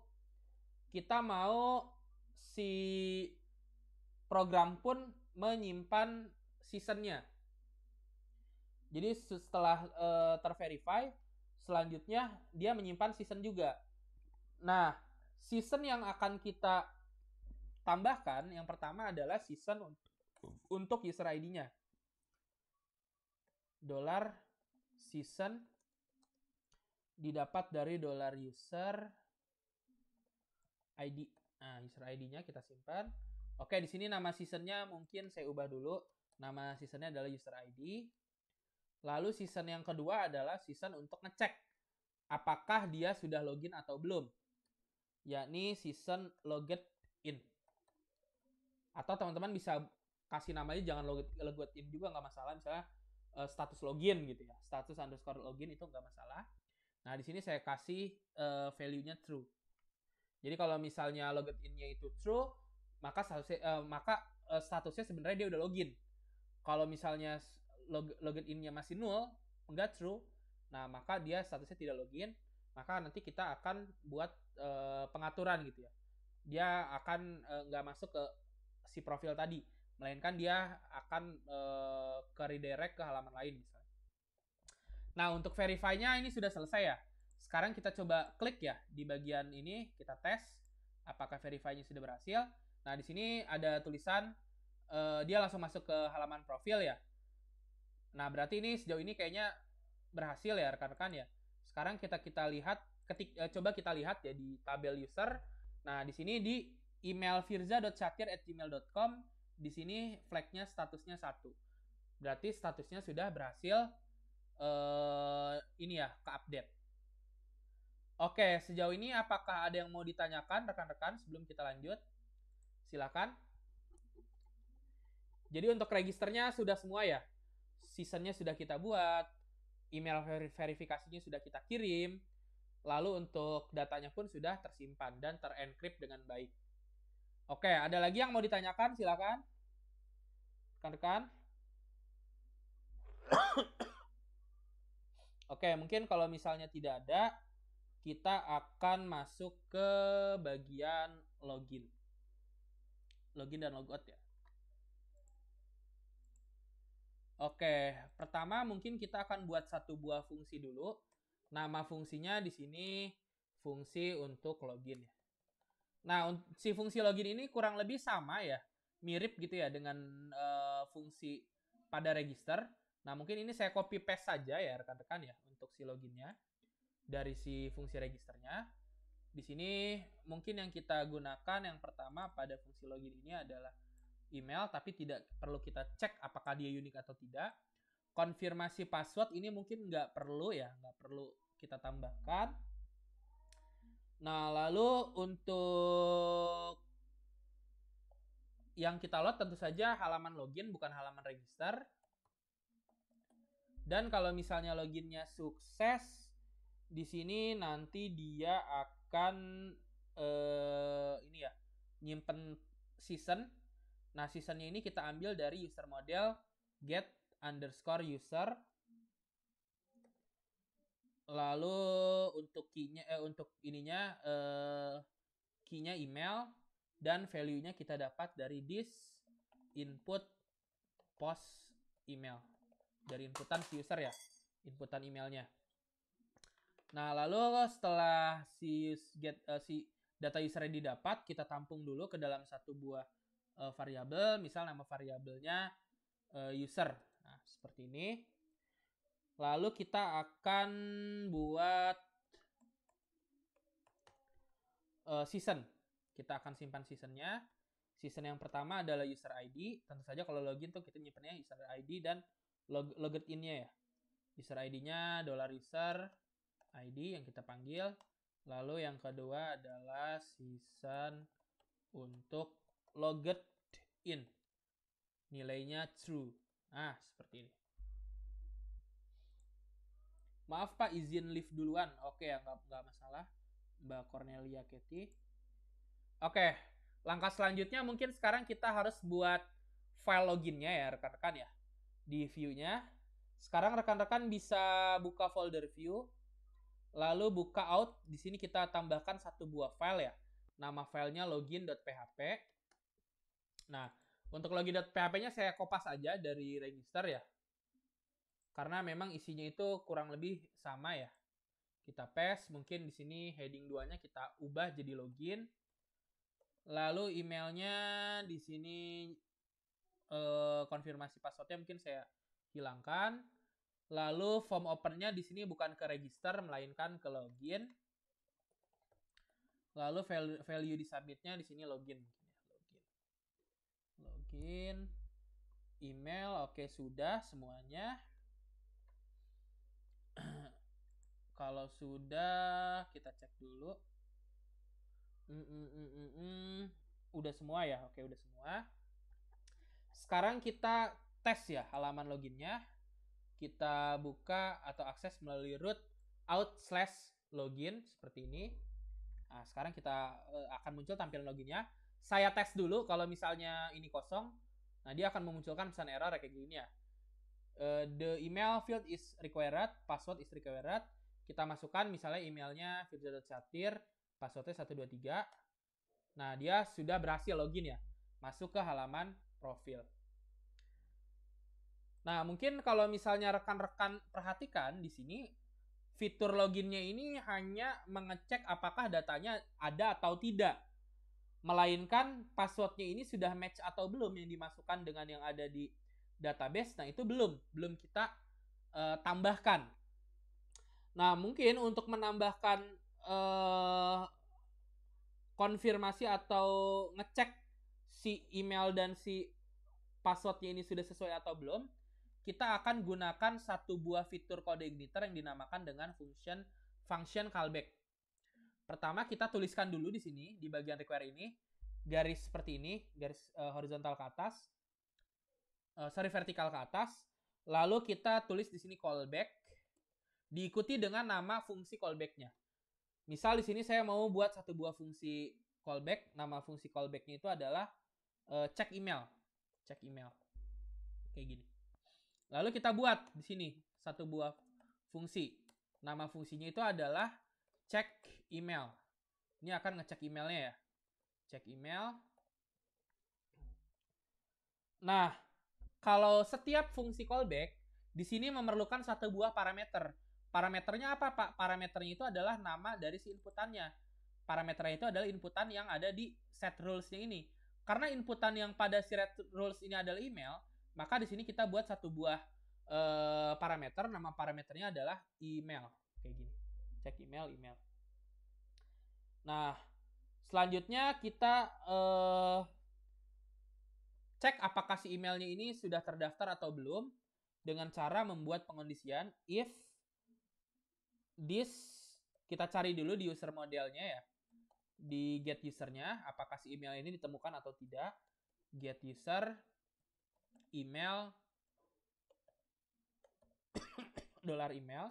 kita mau si program pun menyimpan seasonnya. Jadi setelah uh, terverify, selanjutnya dia menyimpan season juga. Nah, season yang akan kita tambahkan yang pertama adalah season untuk user ID-nya. Dolar season didapat dari dolar user ID. Nah, user ID-nya kita simpan. Oke, di sini nama season-nya mungkin saya ubah dulu. Nama season-nya adalah user ID. Lalu season yang kedua adalah season untuk ngecek apakah dia sudah login atau belum. Yakni season login atau teman-teman bisa kasih namanya jangan in juga nggak masalah misalnya uh, status login gitu ya. Status underscore login itu nggak masalah. Nah, di sini saya kasih uh, value-nya true. Jadi kalau misalnya login-nya itu true, maka statusnya, uh, maka uh, statusnya sebenarnya dia udah login. Kalau misalnya log, login-nya masih nul enggak true, nah maka dia statusnya tidak login. Maka nanti kita akan buat uh, pengaturan gitu ya. Dia akan uh, nggak masuk ke si profil tadi, melainkan dia akan uh, ke redirect ke halaman lain misalnya. Nah, untuk verify-nya ini sudah selesai ya. Sekarang kita coba klik ya di bagian ini, kita tes apakah verify-nya sudah berhasil. Nah, di sini ada tulisan uh, dia langsung masuk ke halaman profil ya. Nah, berarti ini sejauh ini kayaknya berhasil ya rekan-rekan ya. Sekarang kita kita lihat ketik eh, coba kita lihat ya di tabel user. Nah, di sini di email firza.syakir@gmail.com di sini flagnya statusnya satu berarti statusnya sudah berhasil uh, ini ya ke update oke sejauh ini apakah ada yang mau ditanyakan rekan-rekan sebelum kita lanjut silakan jadi untuk registernya sudah semua ya seasonnya sudah kita buat email verifikasinya sudah kita kirim lalu untuk datanya pun sudah tersimpan dan terenkrip dengan baik Oke, ada lagi yang mau ditanyakan? Silakan. Rekan-rekan. Oke, mungkin kalau misalnya tidak ada, kita akan masuk ke bagian login. Login dan logout ya. Oke, pertama mungkin kita akan buat satu buah fungsi dulu. Nama fungsinya di sini fungsi untuk login ya. Nah, si fungsi login ini kurang lebih sama ya, mirip gitu ya dengan uh, fungsi pada register. Nah, mungkin ini saya copy paste saja ya rekan-rekan ya untuk si loginnya dari si fungsi registernya. Di sini mungkin yang kita gunakan yang pertama pada fungsi login ini adalah email, tapi tidak perlu kita cek apakah dia unik atau tidak. Konfirmasi password ini mungkin nggak perlu ya, nggak perlu kita tambahkan Nah, lalu untuk yang kita load tentu saja halaman login bukan halaman register. Dan kalau misalnya loginnya sukses, di sini nanti dia akan eh, ini ya, nyimpen season. Nah, seasonnya ini kita ambil dari user model get underscore user Lalu untuk keynya eh untuk ininya eh keynya email dan value-nya kita dapat dari this input post email. Dari inputan si user ya, inputan emailnya. Nah, lalu setelah si get uh, si data user yang didapat, kita tampung dulu ke dalam satu buah uh, variabel, misal nama variabelnya uh, user. Nah, seperti ini. Lalu kita akan buat uh, season. Kita akan simpan seasonnya. Season yang pertama adalah user ID. Tentu saja kalau login tuh kita nyimpannya user ID dan log login ya. User ID-nya dollar user ID yang kita panggil. Lalu yang kedua adalah season untuk login in. Nilainya true. Nah, seperti ini. Maaf Pak, izin lift duluan. Oke ya, nggak nggak masalah. Mbak Cornelia Kety. Oke, langkah selanjutnya mungkin sekarang kita harus buat file loginnya ya rekan-rekan ya. Di viewnya. Sekarang rekan-rekan bisa buka folder view. Lalu buka out. Di sini kita tambahkan satu buah file ya. Nama filenya login.php. Nah, untuk login.php-nya saya kopas aja dari register ya karena memang isinya itu kurang lebih sama ya. Kita paste, mungkin di sini heading 2-nya kita ubah jadi login. Lalu emailnya di sini eh, konfirmasi passwordnya mungkin saya hilangkan. Lalu form opennya di sini bukan ke register melainkan ke login. Lalu value, value di submitnya di sini login ya, login. Login, email, oke okay, sudah semuanya. Kalau sudah kita cek dulu. Mm, mm, mm, mm, mm, Udah semua ya, oke udah semua. Sekarang kita tes ya halaman loginnya. Kita buka atau akses melalui root out slash login seperti ini. Nah, sekarang kita eh, akan muncul tampilan loginnya. Saya tes dulu kalau misalnya ini kosong. Nah, dia akan memunculkan pesan error kayak gini ya. Uh, the email field is required, password is required, kita masukkan misalnya emailnya firza.satir, passwordnya 123. Nah, dia sudah berhasil login ya. Masuk ke halaman profil. Nah, mungkin kalau misalnya rekan-rekan perhatikan di sini, fitur loginnya ini hanya mengecek apakah datanya ada atau tidak. Melainkan passwordnya ini sudah match atau belum yang dimasukkan dengan yang ada di database. Nah, itu belum. Belum kita uh, tambahkan. Nah, mungkin untuk menambahkan uh, konfirmasi atau ngecek si email dan si passwordnya ini sudah sesuai atau belum, kita akan gunakan satu buah fitur kode igniter yang dinamakan dengan function function callback. Pertama kita tuliskan dulu di sini di bagian require ini garis seperti ini, garis uh, horizontal ke atas, uh, sorry vertikal ke atas. Lalu kita tulis di sini callback diikuti dengan nama fungsi callbacknya. Misal di sini saya mau buat satu buah fungsi callback, nama fungsi callbacknya itu adalah uh, cek email, check email, kayak gini. Lalu kita buat di sini satu buah fungsi, nama fungsinya itu adalah check email. Ini akan ngecek emailnya ya, check email. Nah, kalau setiap fungsi callback di sini memerlukan satu buah parameter Parameternya apa, Pak? Parameternya itu adalah nama dari si inputannya. Parameternya itu adalah inputan yang ada di set rules ini. Karena inputan yang pada si set rules ini adalah email, maka di sini kita buat satu buah eh, parameter. Nama parameternya adalah email. Kayak gini. Cek email, email. Nah, selanjutnya kita eh, cek apakah si emailnya ini sudah terdaftar atau belum dengan cara membuat pengondisian if this kita cari dulu di user modelnya ya di get usernya apakah si email ini ditemukan atau tidak get user email dolar email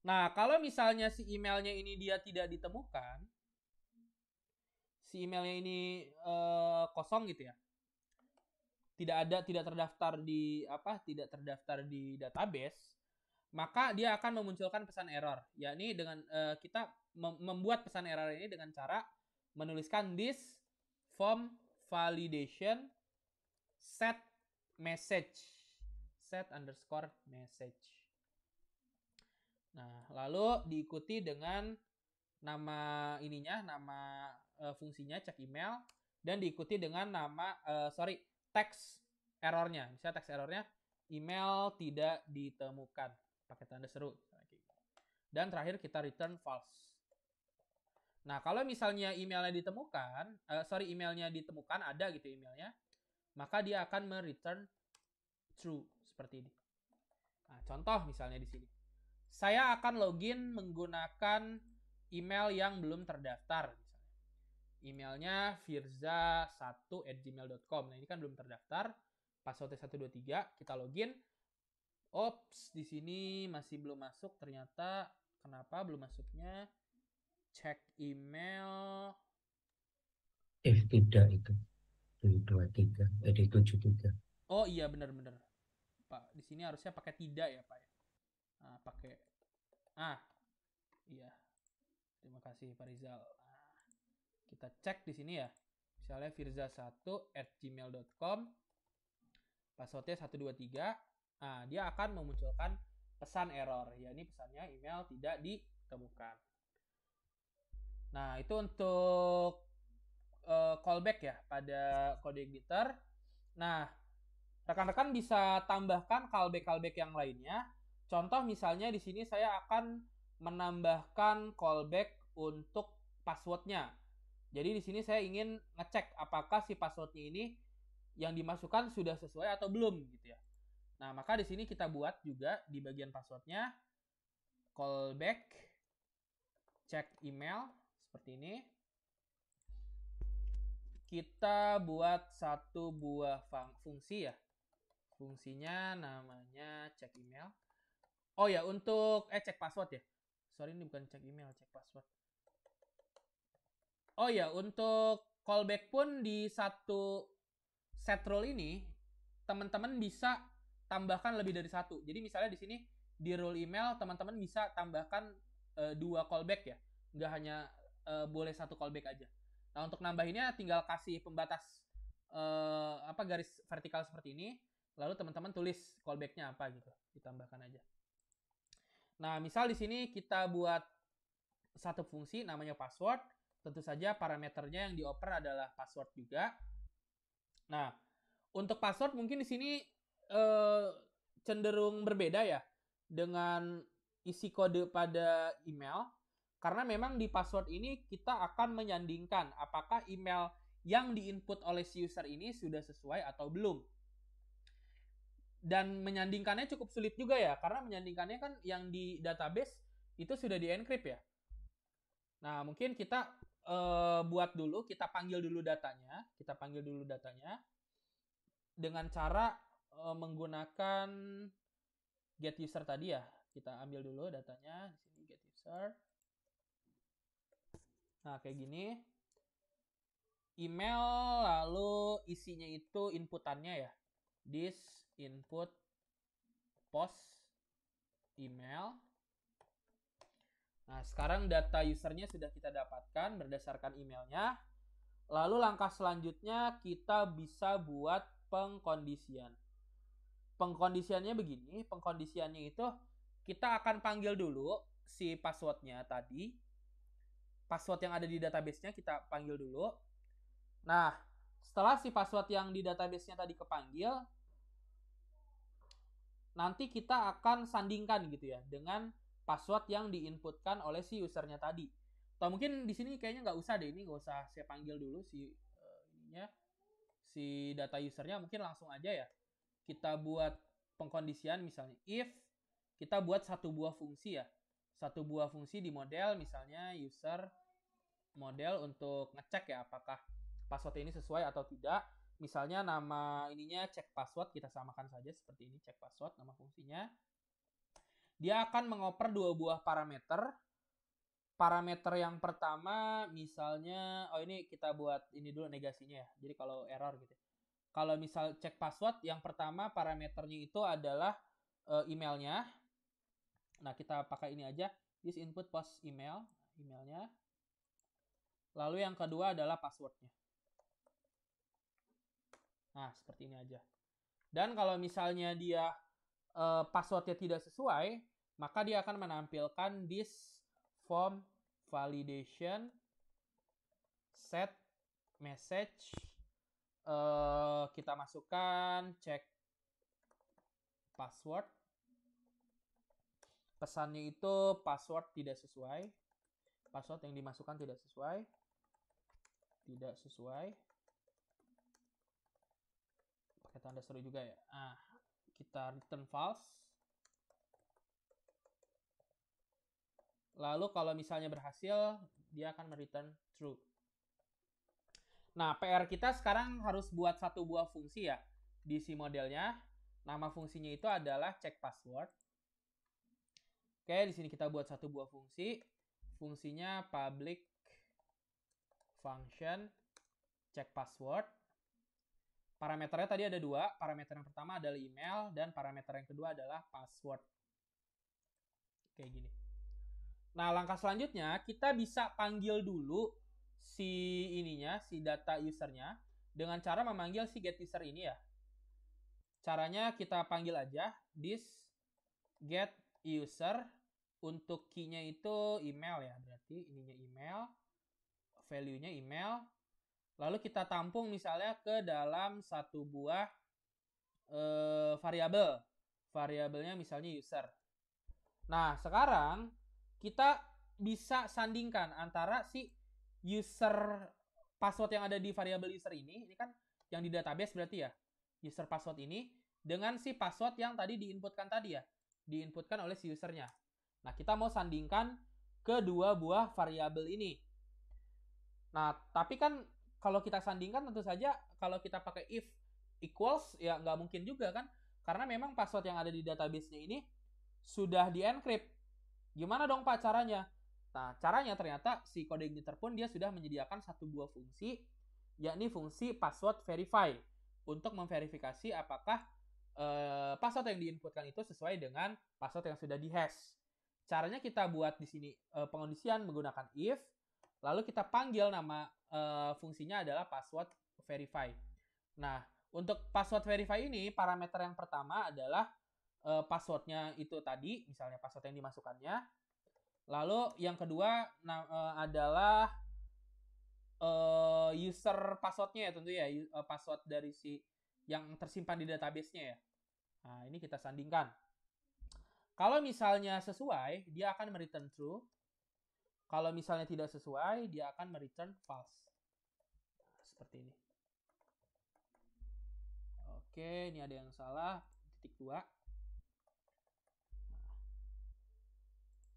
nah kalau misalnya si emailnya ini dia tidak ditemukan si emailnya ini uh, kosong gitu ya tidak ada tidak terdaftar di apa tidak terdaftar di database maka dia akan memunculkan pesan error, yakni dengan uh, kita membuat pesan error ini dengan cara menuliskan this form validation set message set underscore message. Nah, lalu diikuti dengan nama ininya, nama uh, fungsinya cek email dan diikuti dengan nama uh, sorry teks errornya. Misalnya teks errornya email tidak ditemukan pakai tanda seru. Nah, gitu. Dan terakhir kita return false. Nah, kalau misalnya emailnya ditemukan, uh, sorry emailnya ditemukan ada gitu emailnya, maka dia akan mereturn true seperti ini. Nah, contoh misalnya di sini. Saya akan login menggunakan email yang belum terdaftar misalnya. Emailnya firza1@gmail.com. Nah, ini kan belum terdaftar. Passwordnya 123, kita login. Ops, di sini masih belum masuk. Ternyata kenapa belum masuknya? Cek email. Eh, tidak itu. 23, eh, 73. Oh iya benar-benar. Pak, di sini harusnya pakai tidak ya, Pak. Nah, pakai ah. Iya. Terima kasih Pak Rizal. Nah, kita cek di sini ya. Misalnya firza1@gmail.com. Passwordnya 123 Nah, dia akan memunculkan pesan error, yakni pesannya email tidak ditemukan. Nah, itu untuk uh, callback ya pada kode igniter. Nah, rekan-rekan bisa tambahkan callback-callback yang lainnya. Contoh misalnya di sini saya akan menambahkan callback untuk passwordnya. Jadi di sini saya ingin ngecek apakah si passwordnya ini yang dimasukkan sudah sesuai atau belum gitu ya. Nah, maka di sini kita buat juga di bagian passwordnya callback check email seperti ini. Kita buat satu buah fungsi ya. Fungsinya namanya check email. Oh ya, untuk eh check password ya. Sorry ini bukan check email, check password. Oh ya, untuk callback pun di satu set rule ini teman-teman bisa tambahkan lebih dari satu. Jadi misalnya di sini di rule email teman-teman bisa tambahkan uh, dua callback ya, nggak hanya uh, boleh satu callback aja. Nah untuk nambahinnya tinggal kasih pembatas uh, apa garis vertikal seperti ini, lalu teman-teman tulis callbacknya apa gitu, ditambahkan aja. Nah misal di sini kita buat satu fungsi namanya password, tentu saja parameternya yang dioper adalah password juga. Nah untuk password mungkin di sini uh, cenderung berbeda ya dengan isi kode pada email karena memang di password ini kita akan menyandingkan apakah email yang diinput oleh si user ini sudah sesuai atau belum. Dan menyandingkannya cukup sulit juga ya, karena menyandingkannya kan yang di database itu sudah di encrypt ya. Nah, mungkin kita e, buat dulu, kita panggil dulu datanya, kita panggil dulu datanya dengan cara Eh, menggunakan get user tadi ya. Kita ambil dulu datanya di sini get user. Nah, kayak gini. Email lalu isinya itu inputannya ya. This input post email. Nah, sekarang data usernya sudah kita dapatkan berdasarkan emailnya. Lalu langkah selanjutnya kita bisa buat pengkondisian pengkondisiannya begini pengkondisiannya itu kita akan panggil dulu si passwordnya tadi password yang ada di databasenya kita panggil dulu nah setelah si password yang di databasenya tadi kepanggil nanti kita akan sandingkan gitu ya dengan password yang diinputkan oleh si usernya tadi atau mungkin di sini kayaknya nggak usah deh ini nggak usah saya panggil dulu si uh, ininya si data usernya mungkin langsung aja ya kita buat pengkondisian misalnya if kita buat satu buah fungsi ya. Satu buah fungsi di model misalnya user model untuk ngecek ya apakah password ini sesuai atau tidak. Misalnya nama ininya cek password kita samakan saja seperti ini cek password nama fungsinya. Dia akan mengoper dua buah parameter. Parameter yang pertama misalnya oh ini kita buat ini dulu negasinya ya. Jadi kalau error gitu. Ya. Kalau misal cek password, yang pertama parameternya itu adalah uh, emailnya. Nah, kita pakai ini aja. This input post email, emailnya. Lalu yang kedua adalah passwordnya. Nah, seperti ini aja. Dan kalau misalnya dia uh, passwordnya tidak sesuai, maka dia akan menampilkan this form validation set message uh, kita masukkan cek password. Pesannya itu password tidak sesuai. Password yang dimasukkan tidak sesuai. Tidak sesuai. Pakai tanda seru juga ya. Ah, kita return false. Lalu kalau misalnya berhasil, dia akan return true. Nah, PR kita sekarang harus buat satu buah fungsi ya di si modelnya. Nama fungsinya itu adalah check password. Oke, di sini kita buat satu buah fungsi. Fungsinya public function check password. Parameternya tadi ada dua. Parameter yang pertama adalah email dan parameter yang kedua adalah password. Kayak gini. Nah, langkah selanjutnya kita bisa panggil dulu si ininya, si data usernya dengan cara memanggil si get user ini ya. Caranya kita panggil aja this get user untuk keynya itu email ya, berarti ininya email, value-nya email. Lalu kita tampung misalnya ke dalam satu buah eh, variabel. Variabelnya misalnya user. Nah, sekarang kita bisa sandingkan antara si user password yang ada di variabel user ini, ini kan yang di database berarti ya, user password ini dengan si password yang tadi diinputkan tadi ya, diinputkan oleh si usernya. Nah, kita mau sandingkan kedua buah variabel ini. Nah, tapi kan kalau kita sandingkan tentu saja kalau kita pakai if equals ya nggak mungkin juga kan, karena memang password yang ada di database-nya ini sudah di-encrypt. Gimana dong Pak caranya? Nah, caranya ternyata si kode igniter pun dia sudah menyediakan satu buah fungsi, yakni fungsi password verify untuk memverifikasi apakah eh, password yang diinputkan itu sesuai dengan password yang sudah dihash. Caranya kita buat di sini eh, pengondisian menggunakan if, lalu kita panggil nama eh, fungsinya adalah password verify. Nah, untuk password verify ini parameter yang pertama adalah eh, passwordnya itu tadi, misalnya password yang dimasukkannya. Lalu yang kedua nah, uh, adalah uh, user passwordnya ya tentu ya uh, password dari si yang tersimpan di databasenya ya. Nah ini kita sandingkan. Kalau misalnya sesuai, dia akan return true. Kalau misalnya tidak sesuai, dia akan return false. seperti ini. Oke, ini ada yang salah. Titik dua.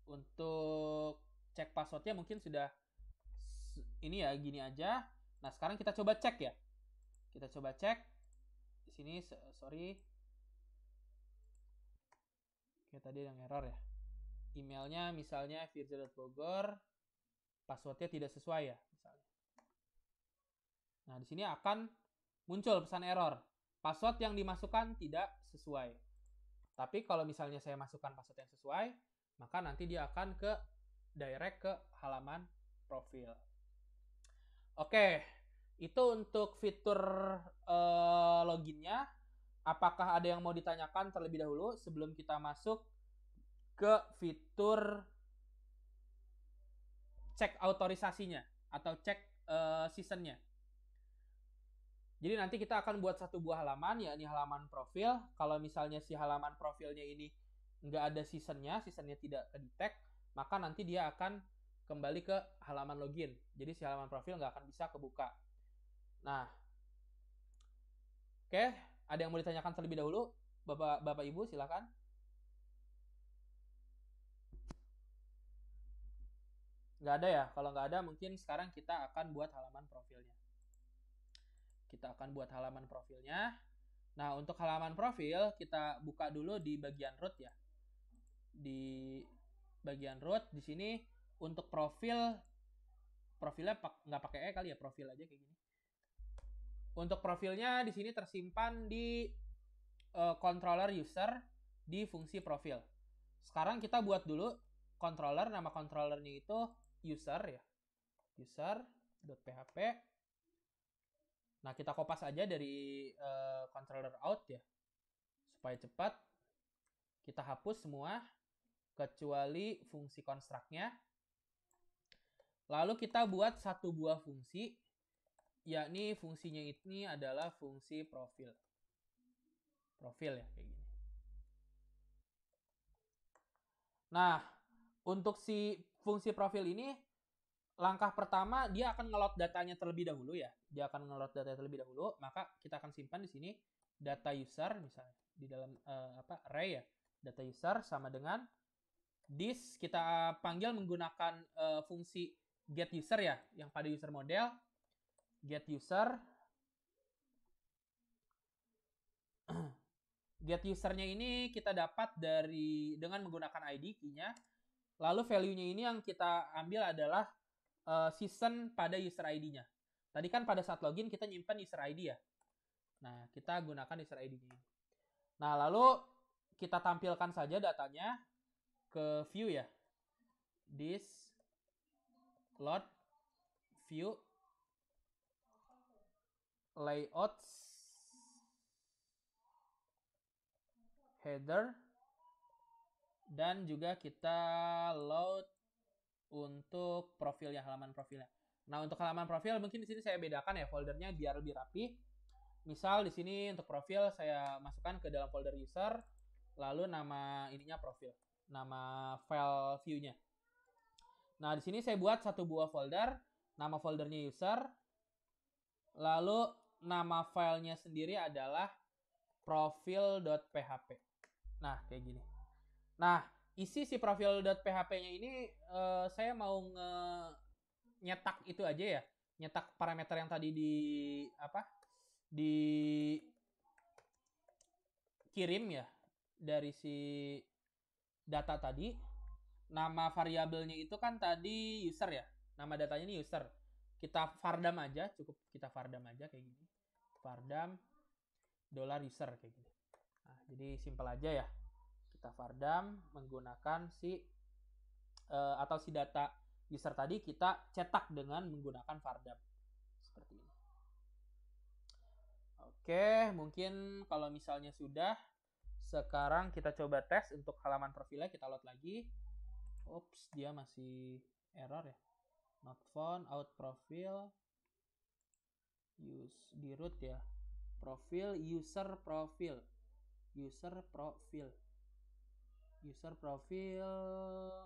untuk cek passwordnya mungkin sudah ini ya gini aja. Nah sekarang kita coba cek ya. Kita coba cek di sini sorry. Oke tadi yang error ya. Emailnya misalnya virja.bogor passwordnya tidak sesuai ya misalnya. Nah di sini akan muncul pesan error. Password yang dimasukkan tidak sesuai. Tapi kalau misalnya saya masukkan password yang sesuai, maka nanti dia akan ke direct ke halaman profil. Oke, itu untuk fitur eh, loginnya. Apakah ada yang mau ditanyakan terlebih dahulu sebelum kita masuk ke fitur cek autorisasinya atau cek eh, seasonnya? Jadi nanti kita akan buat satu buah halaman, yakni halaman profil. Kalau misalnya si halaman profilnya ini nggak ada seasonnya, seasonnya tidak terdetek, maka nanti dia akan kembali ke halaman login. Jadi si halaman profil nggak akan bisa kebuka. Nah, oke, okay. ada yang mau ditanyakan terlebih dahulu, bapak bapak ibu silakan. Nggak ada ya, kalau nggak ada mungkin sekarang kita akan buat halaman profilnya. Kita akan buat halaman profilnya. Nah, untuk halaman profil kita buka dulu di bagian root ya di bagian root di sini untuk profil profilnya pak, nggak pakai e kali ya profil aja kayak gini. Untuk profilnya di sini tersimpan di uh, controller user di fungsi profil. Sekarang kita buat dulu controller nama controllernya itu user ya. user .php Nah, kita kopas aja dari uh, controller out ya. Supaya cepat kita hapus semua kecuali fungsi konstruknya. Lalu kita buat satu buah fungsi, yakni fungsinya ini adalah fungsi profil. Profil ya, kayak gini. Nah, untuk si fungsi profil ini, langkah pertama dia akan ngelot datanya terlebih dahulu ya. Dia akan ngelot datanya terlebih dahulu, maka kita akan simpan di sini data user misalnya di dalam uh, apa array ya. Data user sama dengan this kita panggil menggunakan uh, fungsi get user ya yang pada user model get user get usernya ini kita dapat dari dengan menggunakan ID key-nya. Lalu value-nya ini yang kita ambil adalah uh, season pada user ID-nya. Tadi kan pada saat login kita nyimpan user ID ya. Nah, kita gunakan user ID-nya Nah, lalu kita tampilkan saja datanya ke view ya this load view layouts header dan juga kita load untuk profilnya halaman profilnya. Nah, untuk halaman profil mungkin di sini saya bedakan ya foldernya biar lebih rapi. Misal di sini untuk profil saya masukkan ke dalam folder user lalu nama ininya profil nama file view-nya. Nah, di sini saya buat satu buah folder, nama foldernya user, lalu nama filenya sendiri adalah profil.php. Nah, kayak gini. Nah, isi si profil.php-nya ini eh, saya mau nge nyetak itu aja ya. Nyetak parameter yang tadi di apa? di kirim ya dari si data tadi nama variabelnya itu kan tadi user ya. Nama datanya ini user. Kita fardam aja, cukup kita fardam aja kayak gini. Fardam dollar user kayak gini. Nah, jadi simple aja ya. Kita fardam menggunakan si uh, atau si data user tadi kita cetak dengan menggunakan fardam seperti ini. Oke, mungkin kalau misalnya sudah sekarang kita coba tes untuk halaman profilnya kita load lagi. Ups, dia masih error ya. Not found, out profile, use di root ya. Profil, user profile, user profile, user profile.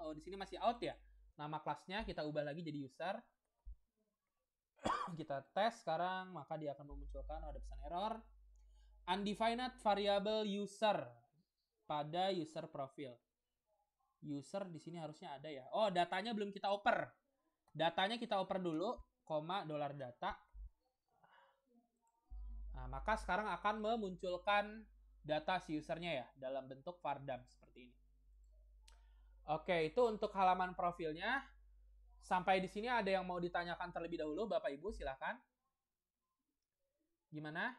Oh di sini masih out ya. Nama kelasnya kita ubah lagi jadi user. kita tes sekarang maka dia akan memunculkan oh, ada pesan error undefined variable user pada user profile. User di sini harusnya ada ya. Oh, datanya belum kita oper. Datanya kita oper dulu, koma dolar data. Nah, maka sekarang akan memunculkan data si usernya ya dalam bentuk vardam seperti ini. Oke, itu untuk halaman profilnya. Sampai di sini ada yang mau ditanyakan terlebih dahulu, Bapak Ibu, silakan. Gimana?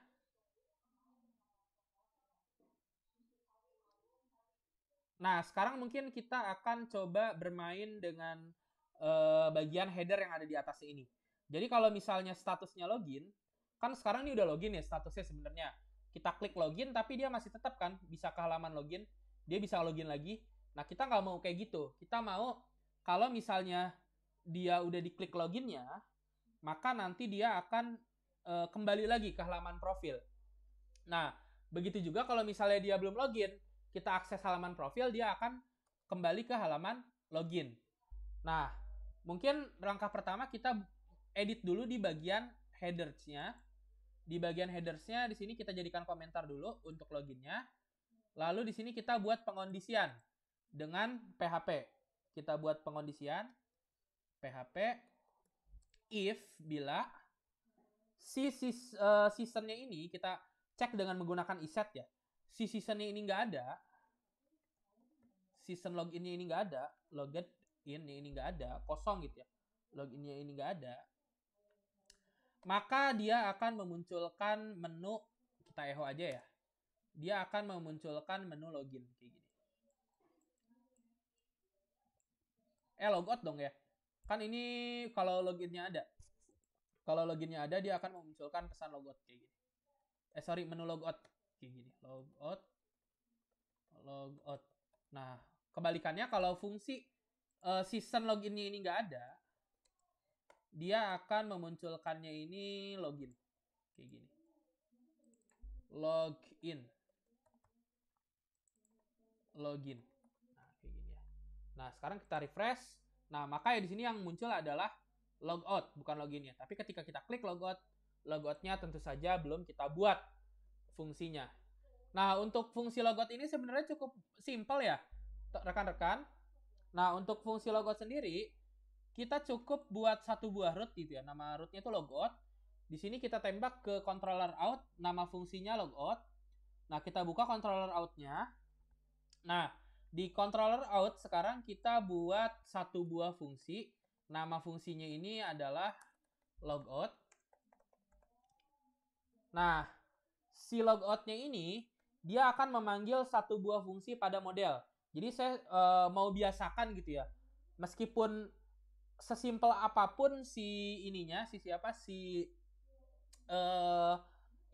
Nah, sekarang mungkin kita akan coba bermain dengan uh, bagian header yang ada di atas ini. Jadi kalau misalnya statusnya login, kan sekarang ini udah login ya statusnya sebenarnya. Kita klik login tapi dia masih tetap kan bisa ke halaman login. Dia bisa login lagi. Nah, kita nggak mau kayak gitu. Kita mau kalau misalnya dia udah diklik loginnya, maka nanti dia akan uh, kembali lagi ke halaman profil. Nah, begitu juga kalau misalnya dia belum login, kita akses halaman profil, dia akan kembali ke halaman login. Nah, mungkin langkah pertama kita edit dulu di bagian headers-nya. Di bagian headers-nya di sini kita jadikan komentar dulu untuk loginnya. Lalu di sini kita buat pengondisian dengan PHP. Kita buat pengondisian PHP if bila si, si eh, seasonnya ini kita cek dengan menggunakan iset ya. Si seasonnya ini nggak ada, Sistem loginnya ini nggak ada, login ini nggak ada, kosong gitu ya. Loginnya ini nggak ada. Maka dia akan memunculkan menu kita echo aja ya. Dia akan memunculkan menu login kayak gini. Eh logout dong ya. Kan ini kalau loginnya ada. Kalau loginnya ada dia akan memunculkan pesan logout kayak gini. Eh sorry menu logout kayak gini. Logout. Logout. Nah, Kebalikannya kalau fungsi uh, season loginnya ini nggak ada, dia akan memunculkannya ini login. Kayak gini. Login. Login. Nah, kayak gini ya. Nah, sekarang kita refresh. Nah, maka ya di sini yang muncul adalah logout, bukan loginnya. Tapi ketika kita klik logout, logoutnya tentu saja belum kita buat fungsinya. Nah, untuk fungsi logout ini sebenarnya cukup simple ya rekan-rekan. Nah, untuk fungsi logout sendiri, kita cukup buat satu buah root gitu ya. Nama rootnya itu logout. Di sini kita tembak ke controller out, nama fungsinya logout. Nah, kita buka controller outnya. Nah, di controller out sekarang kita buat satu buah fungsi. Nama fungsinya ini adalah logout. Nah, si logoutnya ini, dia akan memanggil satu buah fungsi pada model. Jadi saya uh, mau biasakan gitu ya. Meskipun sesimpel apapun si ininya, si siapa si uh,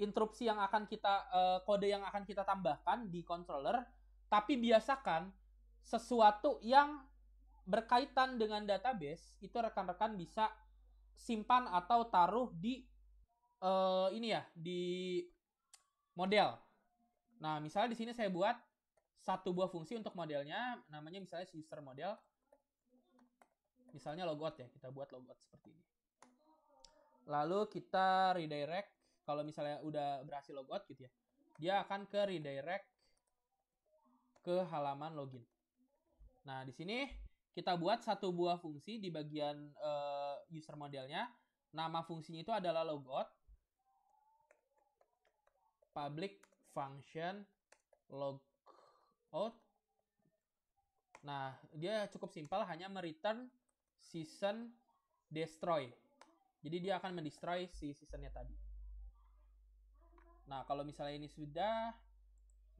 interupsi yang akan kita uh, kode yang akan kita tambahkan di controller, tapi biasakan sesuatu yang berkaitan dengan database itu rekan-rekan bisa simpan atau taruh di uh, ini ya di model. Nah, misalnya di sini saya buat satu buah fungsi untuk modelnya namanya misalnya user model misalnya logout ya kita buat logout seperti ini lalu kita redirect kalau misalnya udah berhasil logout gitu ya dia akan ke redirect ke halaman login nah di sini kita buat satu buah fungsi di bagian uh, user modelnya nama fungsinya itu adalah logout public function log out. Oh. Nah, dia cukup simpel hanya mereturn season destroy. Jadi dia akan mendestroy si seasonnya tadi. Nah, kalau misalnya ini sudah,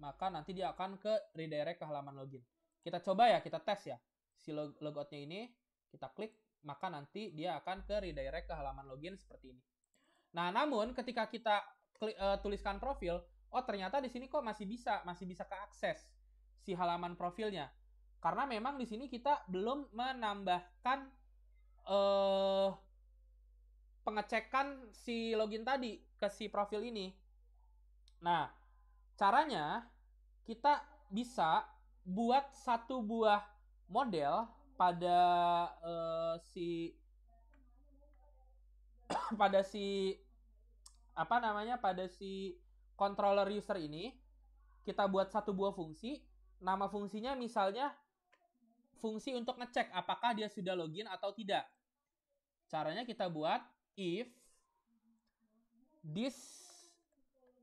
maka nanti dia akan ke redirect ke halaman login. Kita coba ya, kita tes ya. Si logoutnya ini, kita klik, maka nanti dia akan ke redirect ke halaman login seperti ini. Nah, namun ketika kita klik, uh, tuliskan profil, oh ternyata di sini kok masih bisa, masih bisa ke akses si halaman profilnya. Karena memang di sini kita belum menambahkan eh pengecekan si login tadi ke si profil ini. Nah, caranya kita bisa buat satu buah model pada uh, si pada si apa namanya pada si controller user ini kita buat satu buah fungsi nama fungsinya misalnya fungsi untuk ngecek apakah dia sudah login atau tidak. Caranya kita buat if this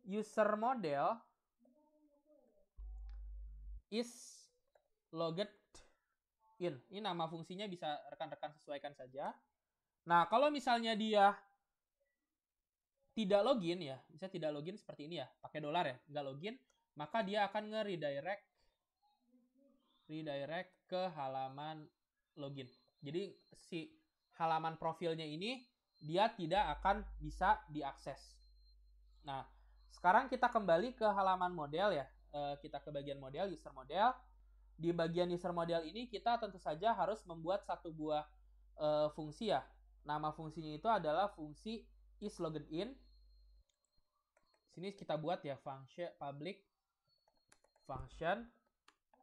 user model is logged in. Ini nama fungsinya bisa rekan-rekan sesuaikan saja. Nah, kalau misalnya dia tidak login ya, bisa tidak login seperti ini ya, pakai dolar ya, nggak login, maka dia akan nge-redirect redirect ke halaman login. Jadi si halaman profilnya ini dia tidak akan bisa diakses. Nah, sekarang kita kembali ke halaman model ya. E, kita ke bagian model, user model. Di bagian user model ini kita tentu saja harus membuat satu buah e, fungsi ya. Nama fungsinya itu adalah fungsi is logged in. Sini kita buat ya function public function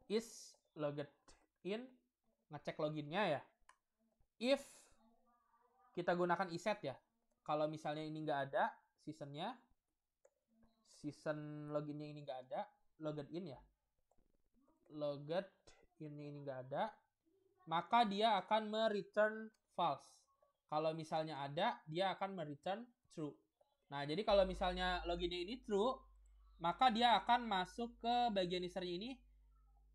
is login ngecek loginnya ya. If kita gunakan iset ya. Kalau misalnya ini nggak ada seasonnya, season loginnya ini nggak ada, login in ya. Login ini ini nggak ada, maka dia akan mereturn false. Kalau misalnya ada, dia akan mereturn true. Nah, jadi kalau misalnya loginnya ini true, maka dia akan masuk ke bagian user ini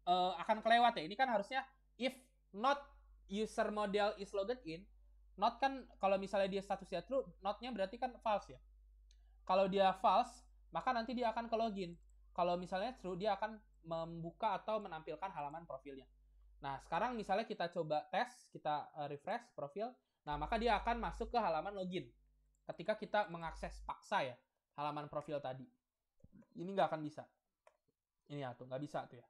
uh, akan kelewat ya. Ini kan harusnya if not user model is logged in, not kan kalau misalnya dia statusnya true, notnya berarti kan false ya. Kalau dia false, maka nanti dia akan ke login. Kalau misalnya true, dia akan membuka atau menampilkan halaman profilnya. Nah, sekarang misalnya kita coba tes, kita eh, refresh profil. Nah, maka dia akan masuk ke halaman login ketika kita mengakses paksa ya halaman profil tadi. Ini nggak akan bisa. Ini ya tuh, nggak bisa tuh ya.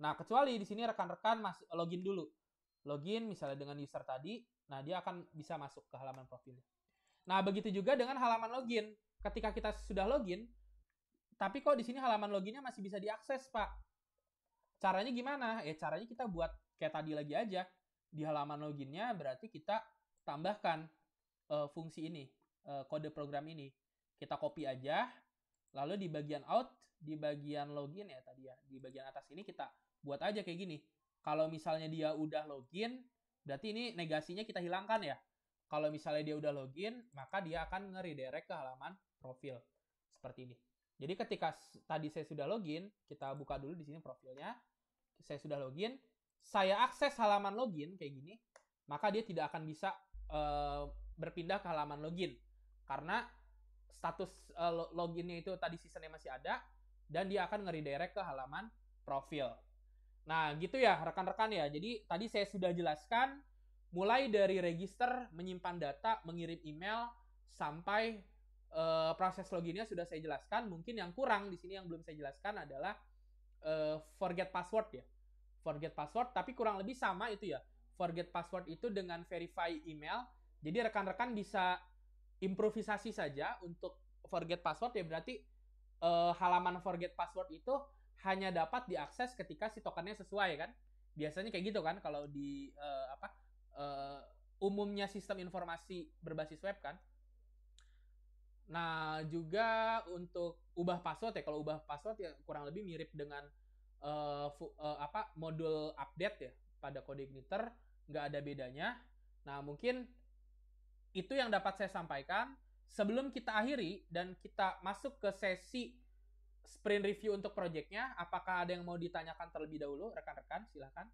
Nah, kecuali di sini rekan-rekan mas login dulu. Login misalnya dengan user tadi, nah dia akan bisa masuk ke halaman profilnya. Nah, begitu juga dengan halaman login. Ketika kita sudah login, tapi kok di sini halaman loginnya masih bisa diakses, Pak. Caranya gimana? Ya caranya kita buat kayak tadi lagi aja. Di halaman loginnya berarti kita tambahkan uh, fungsi ini, uh, kode program ini. Kita copy aja, lalu di bagian out, di bagian login ya tadi ya, di bagian atas ini kita buat aja kayak gini. Kalau misalnya dia udah login, berarti ini negasinya kita hilangkan ya. Kalau misalnya dia udah login, maka dia akan ngeredirect ke halaman profil. Seperti ini. Jadi ketika tadi saya sudah login, kita buka dulu di sini profilnya. Saya sudah login, saya akses halaman login kayak gini, maka dia tidak akan bisa e, berpindah ke halaman login karena status e, loginnya itu tadi seasonnya masih ada dan dia akan ngeredirect ke halaman profil Nah, gitu ya rekan-rekan ya. Jadi tadi saya sudah jelaskan mulai dari register, menyimpan data, mengirim email sampai e, proses loginnya sudah saya jelaskan. Mungkin yang kurang di sini yang belum saya jelaskan adalah e, forget password ya. Forget password tapi kurang lebih sama itu ya. Forget password itu dengan verify email. Jadi rekan-rekan bisa improvisasi saja untuk forget password ya berarti e, halaman forget password itu hanya dapat diakses ketika si tokennya sesuai kan biasanya kayak gitu kan kalau di uh, apa uh, umumnya sistem informasi berbasis web kan nah juga untuk ubah password ya kalau ubah password ya kurang lebih mirip dengan uh, uh, apa modul update ya pada kode igniter nggak ada bedanya nah mungkin itu yang dapat saya sampaikan sebelum kita akhiri dan kita masuk ke sesi sprint review untuk proyeknya. Apakah ada yang mau ditanyakan terlebih dahulu, rekan-rekan? Silahkan.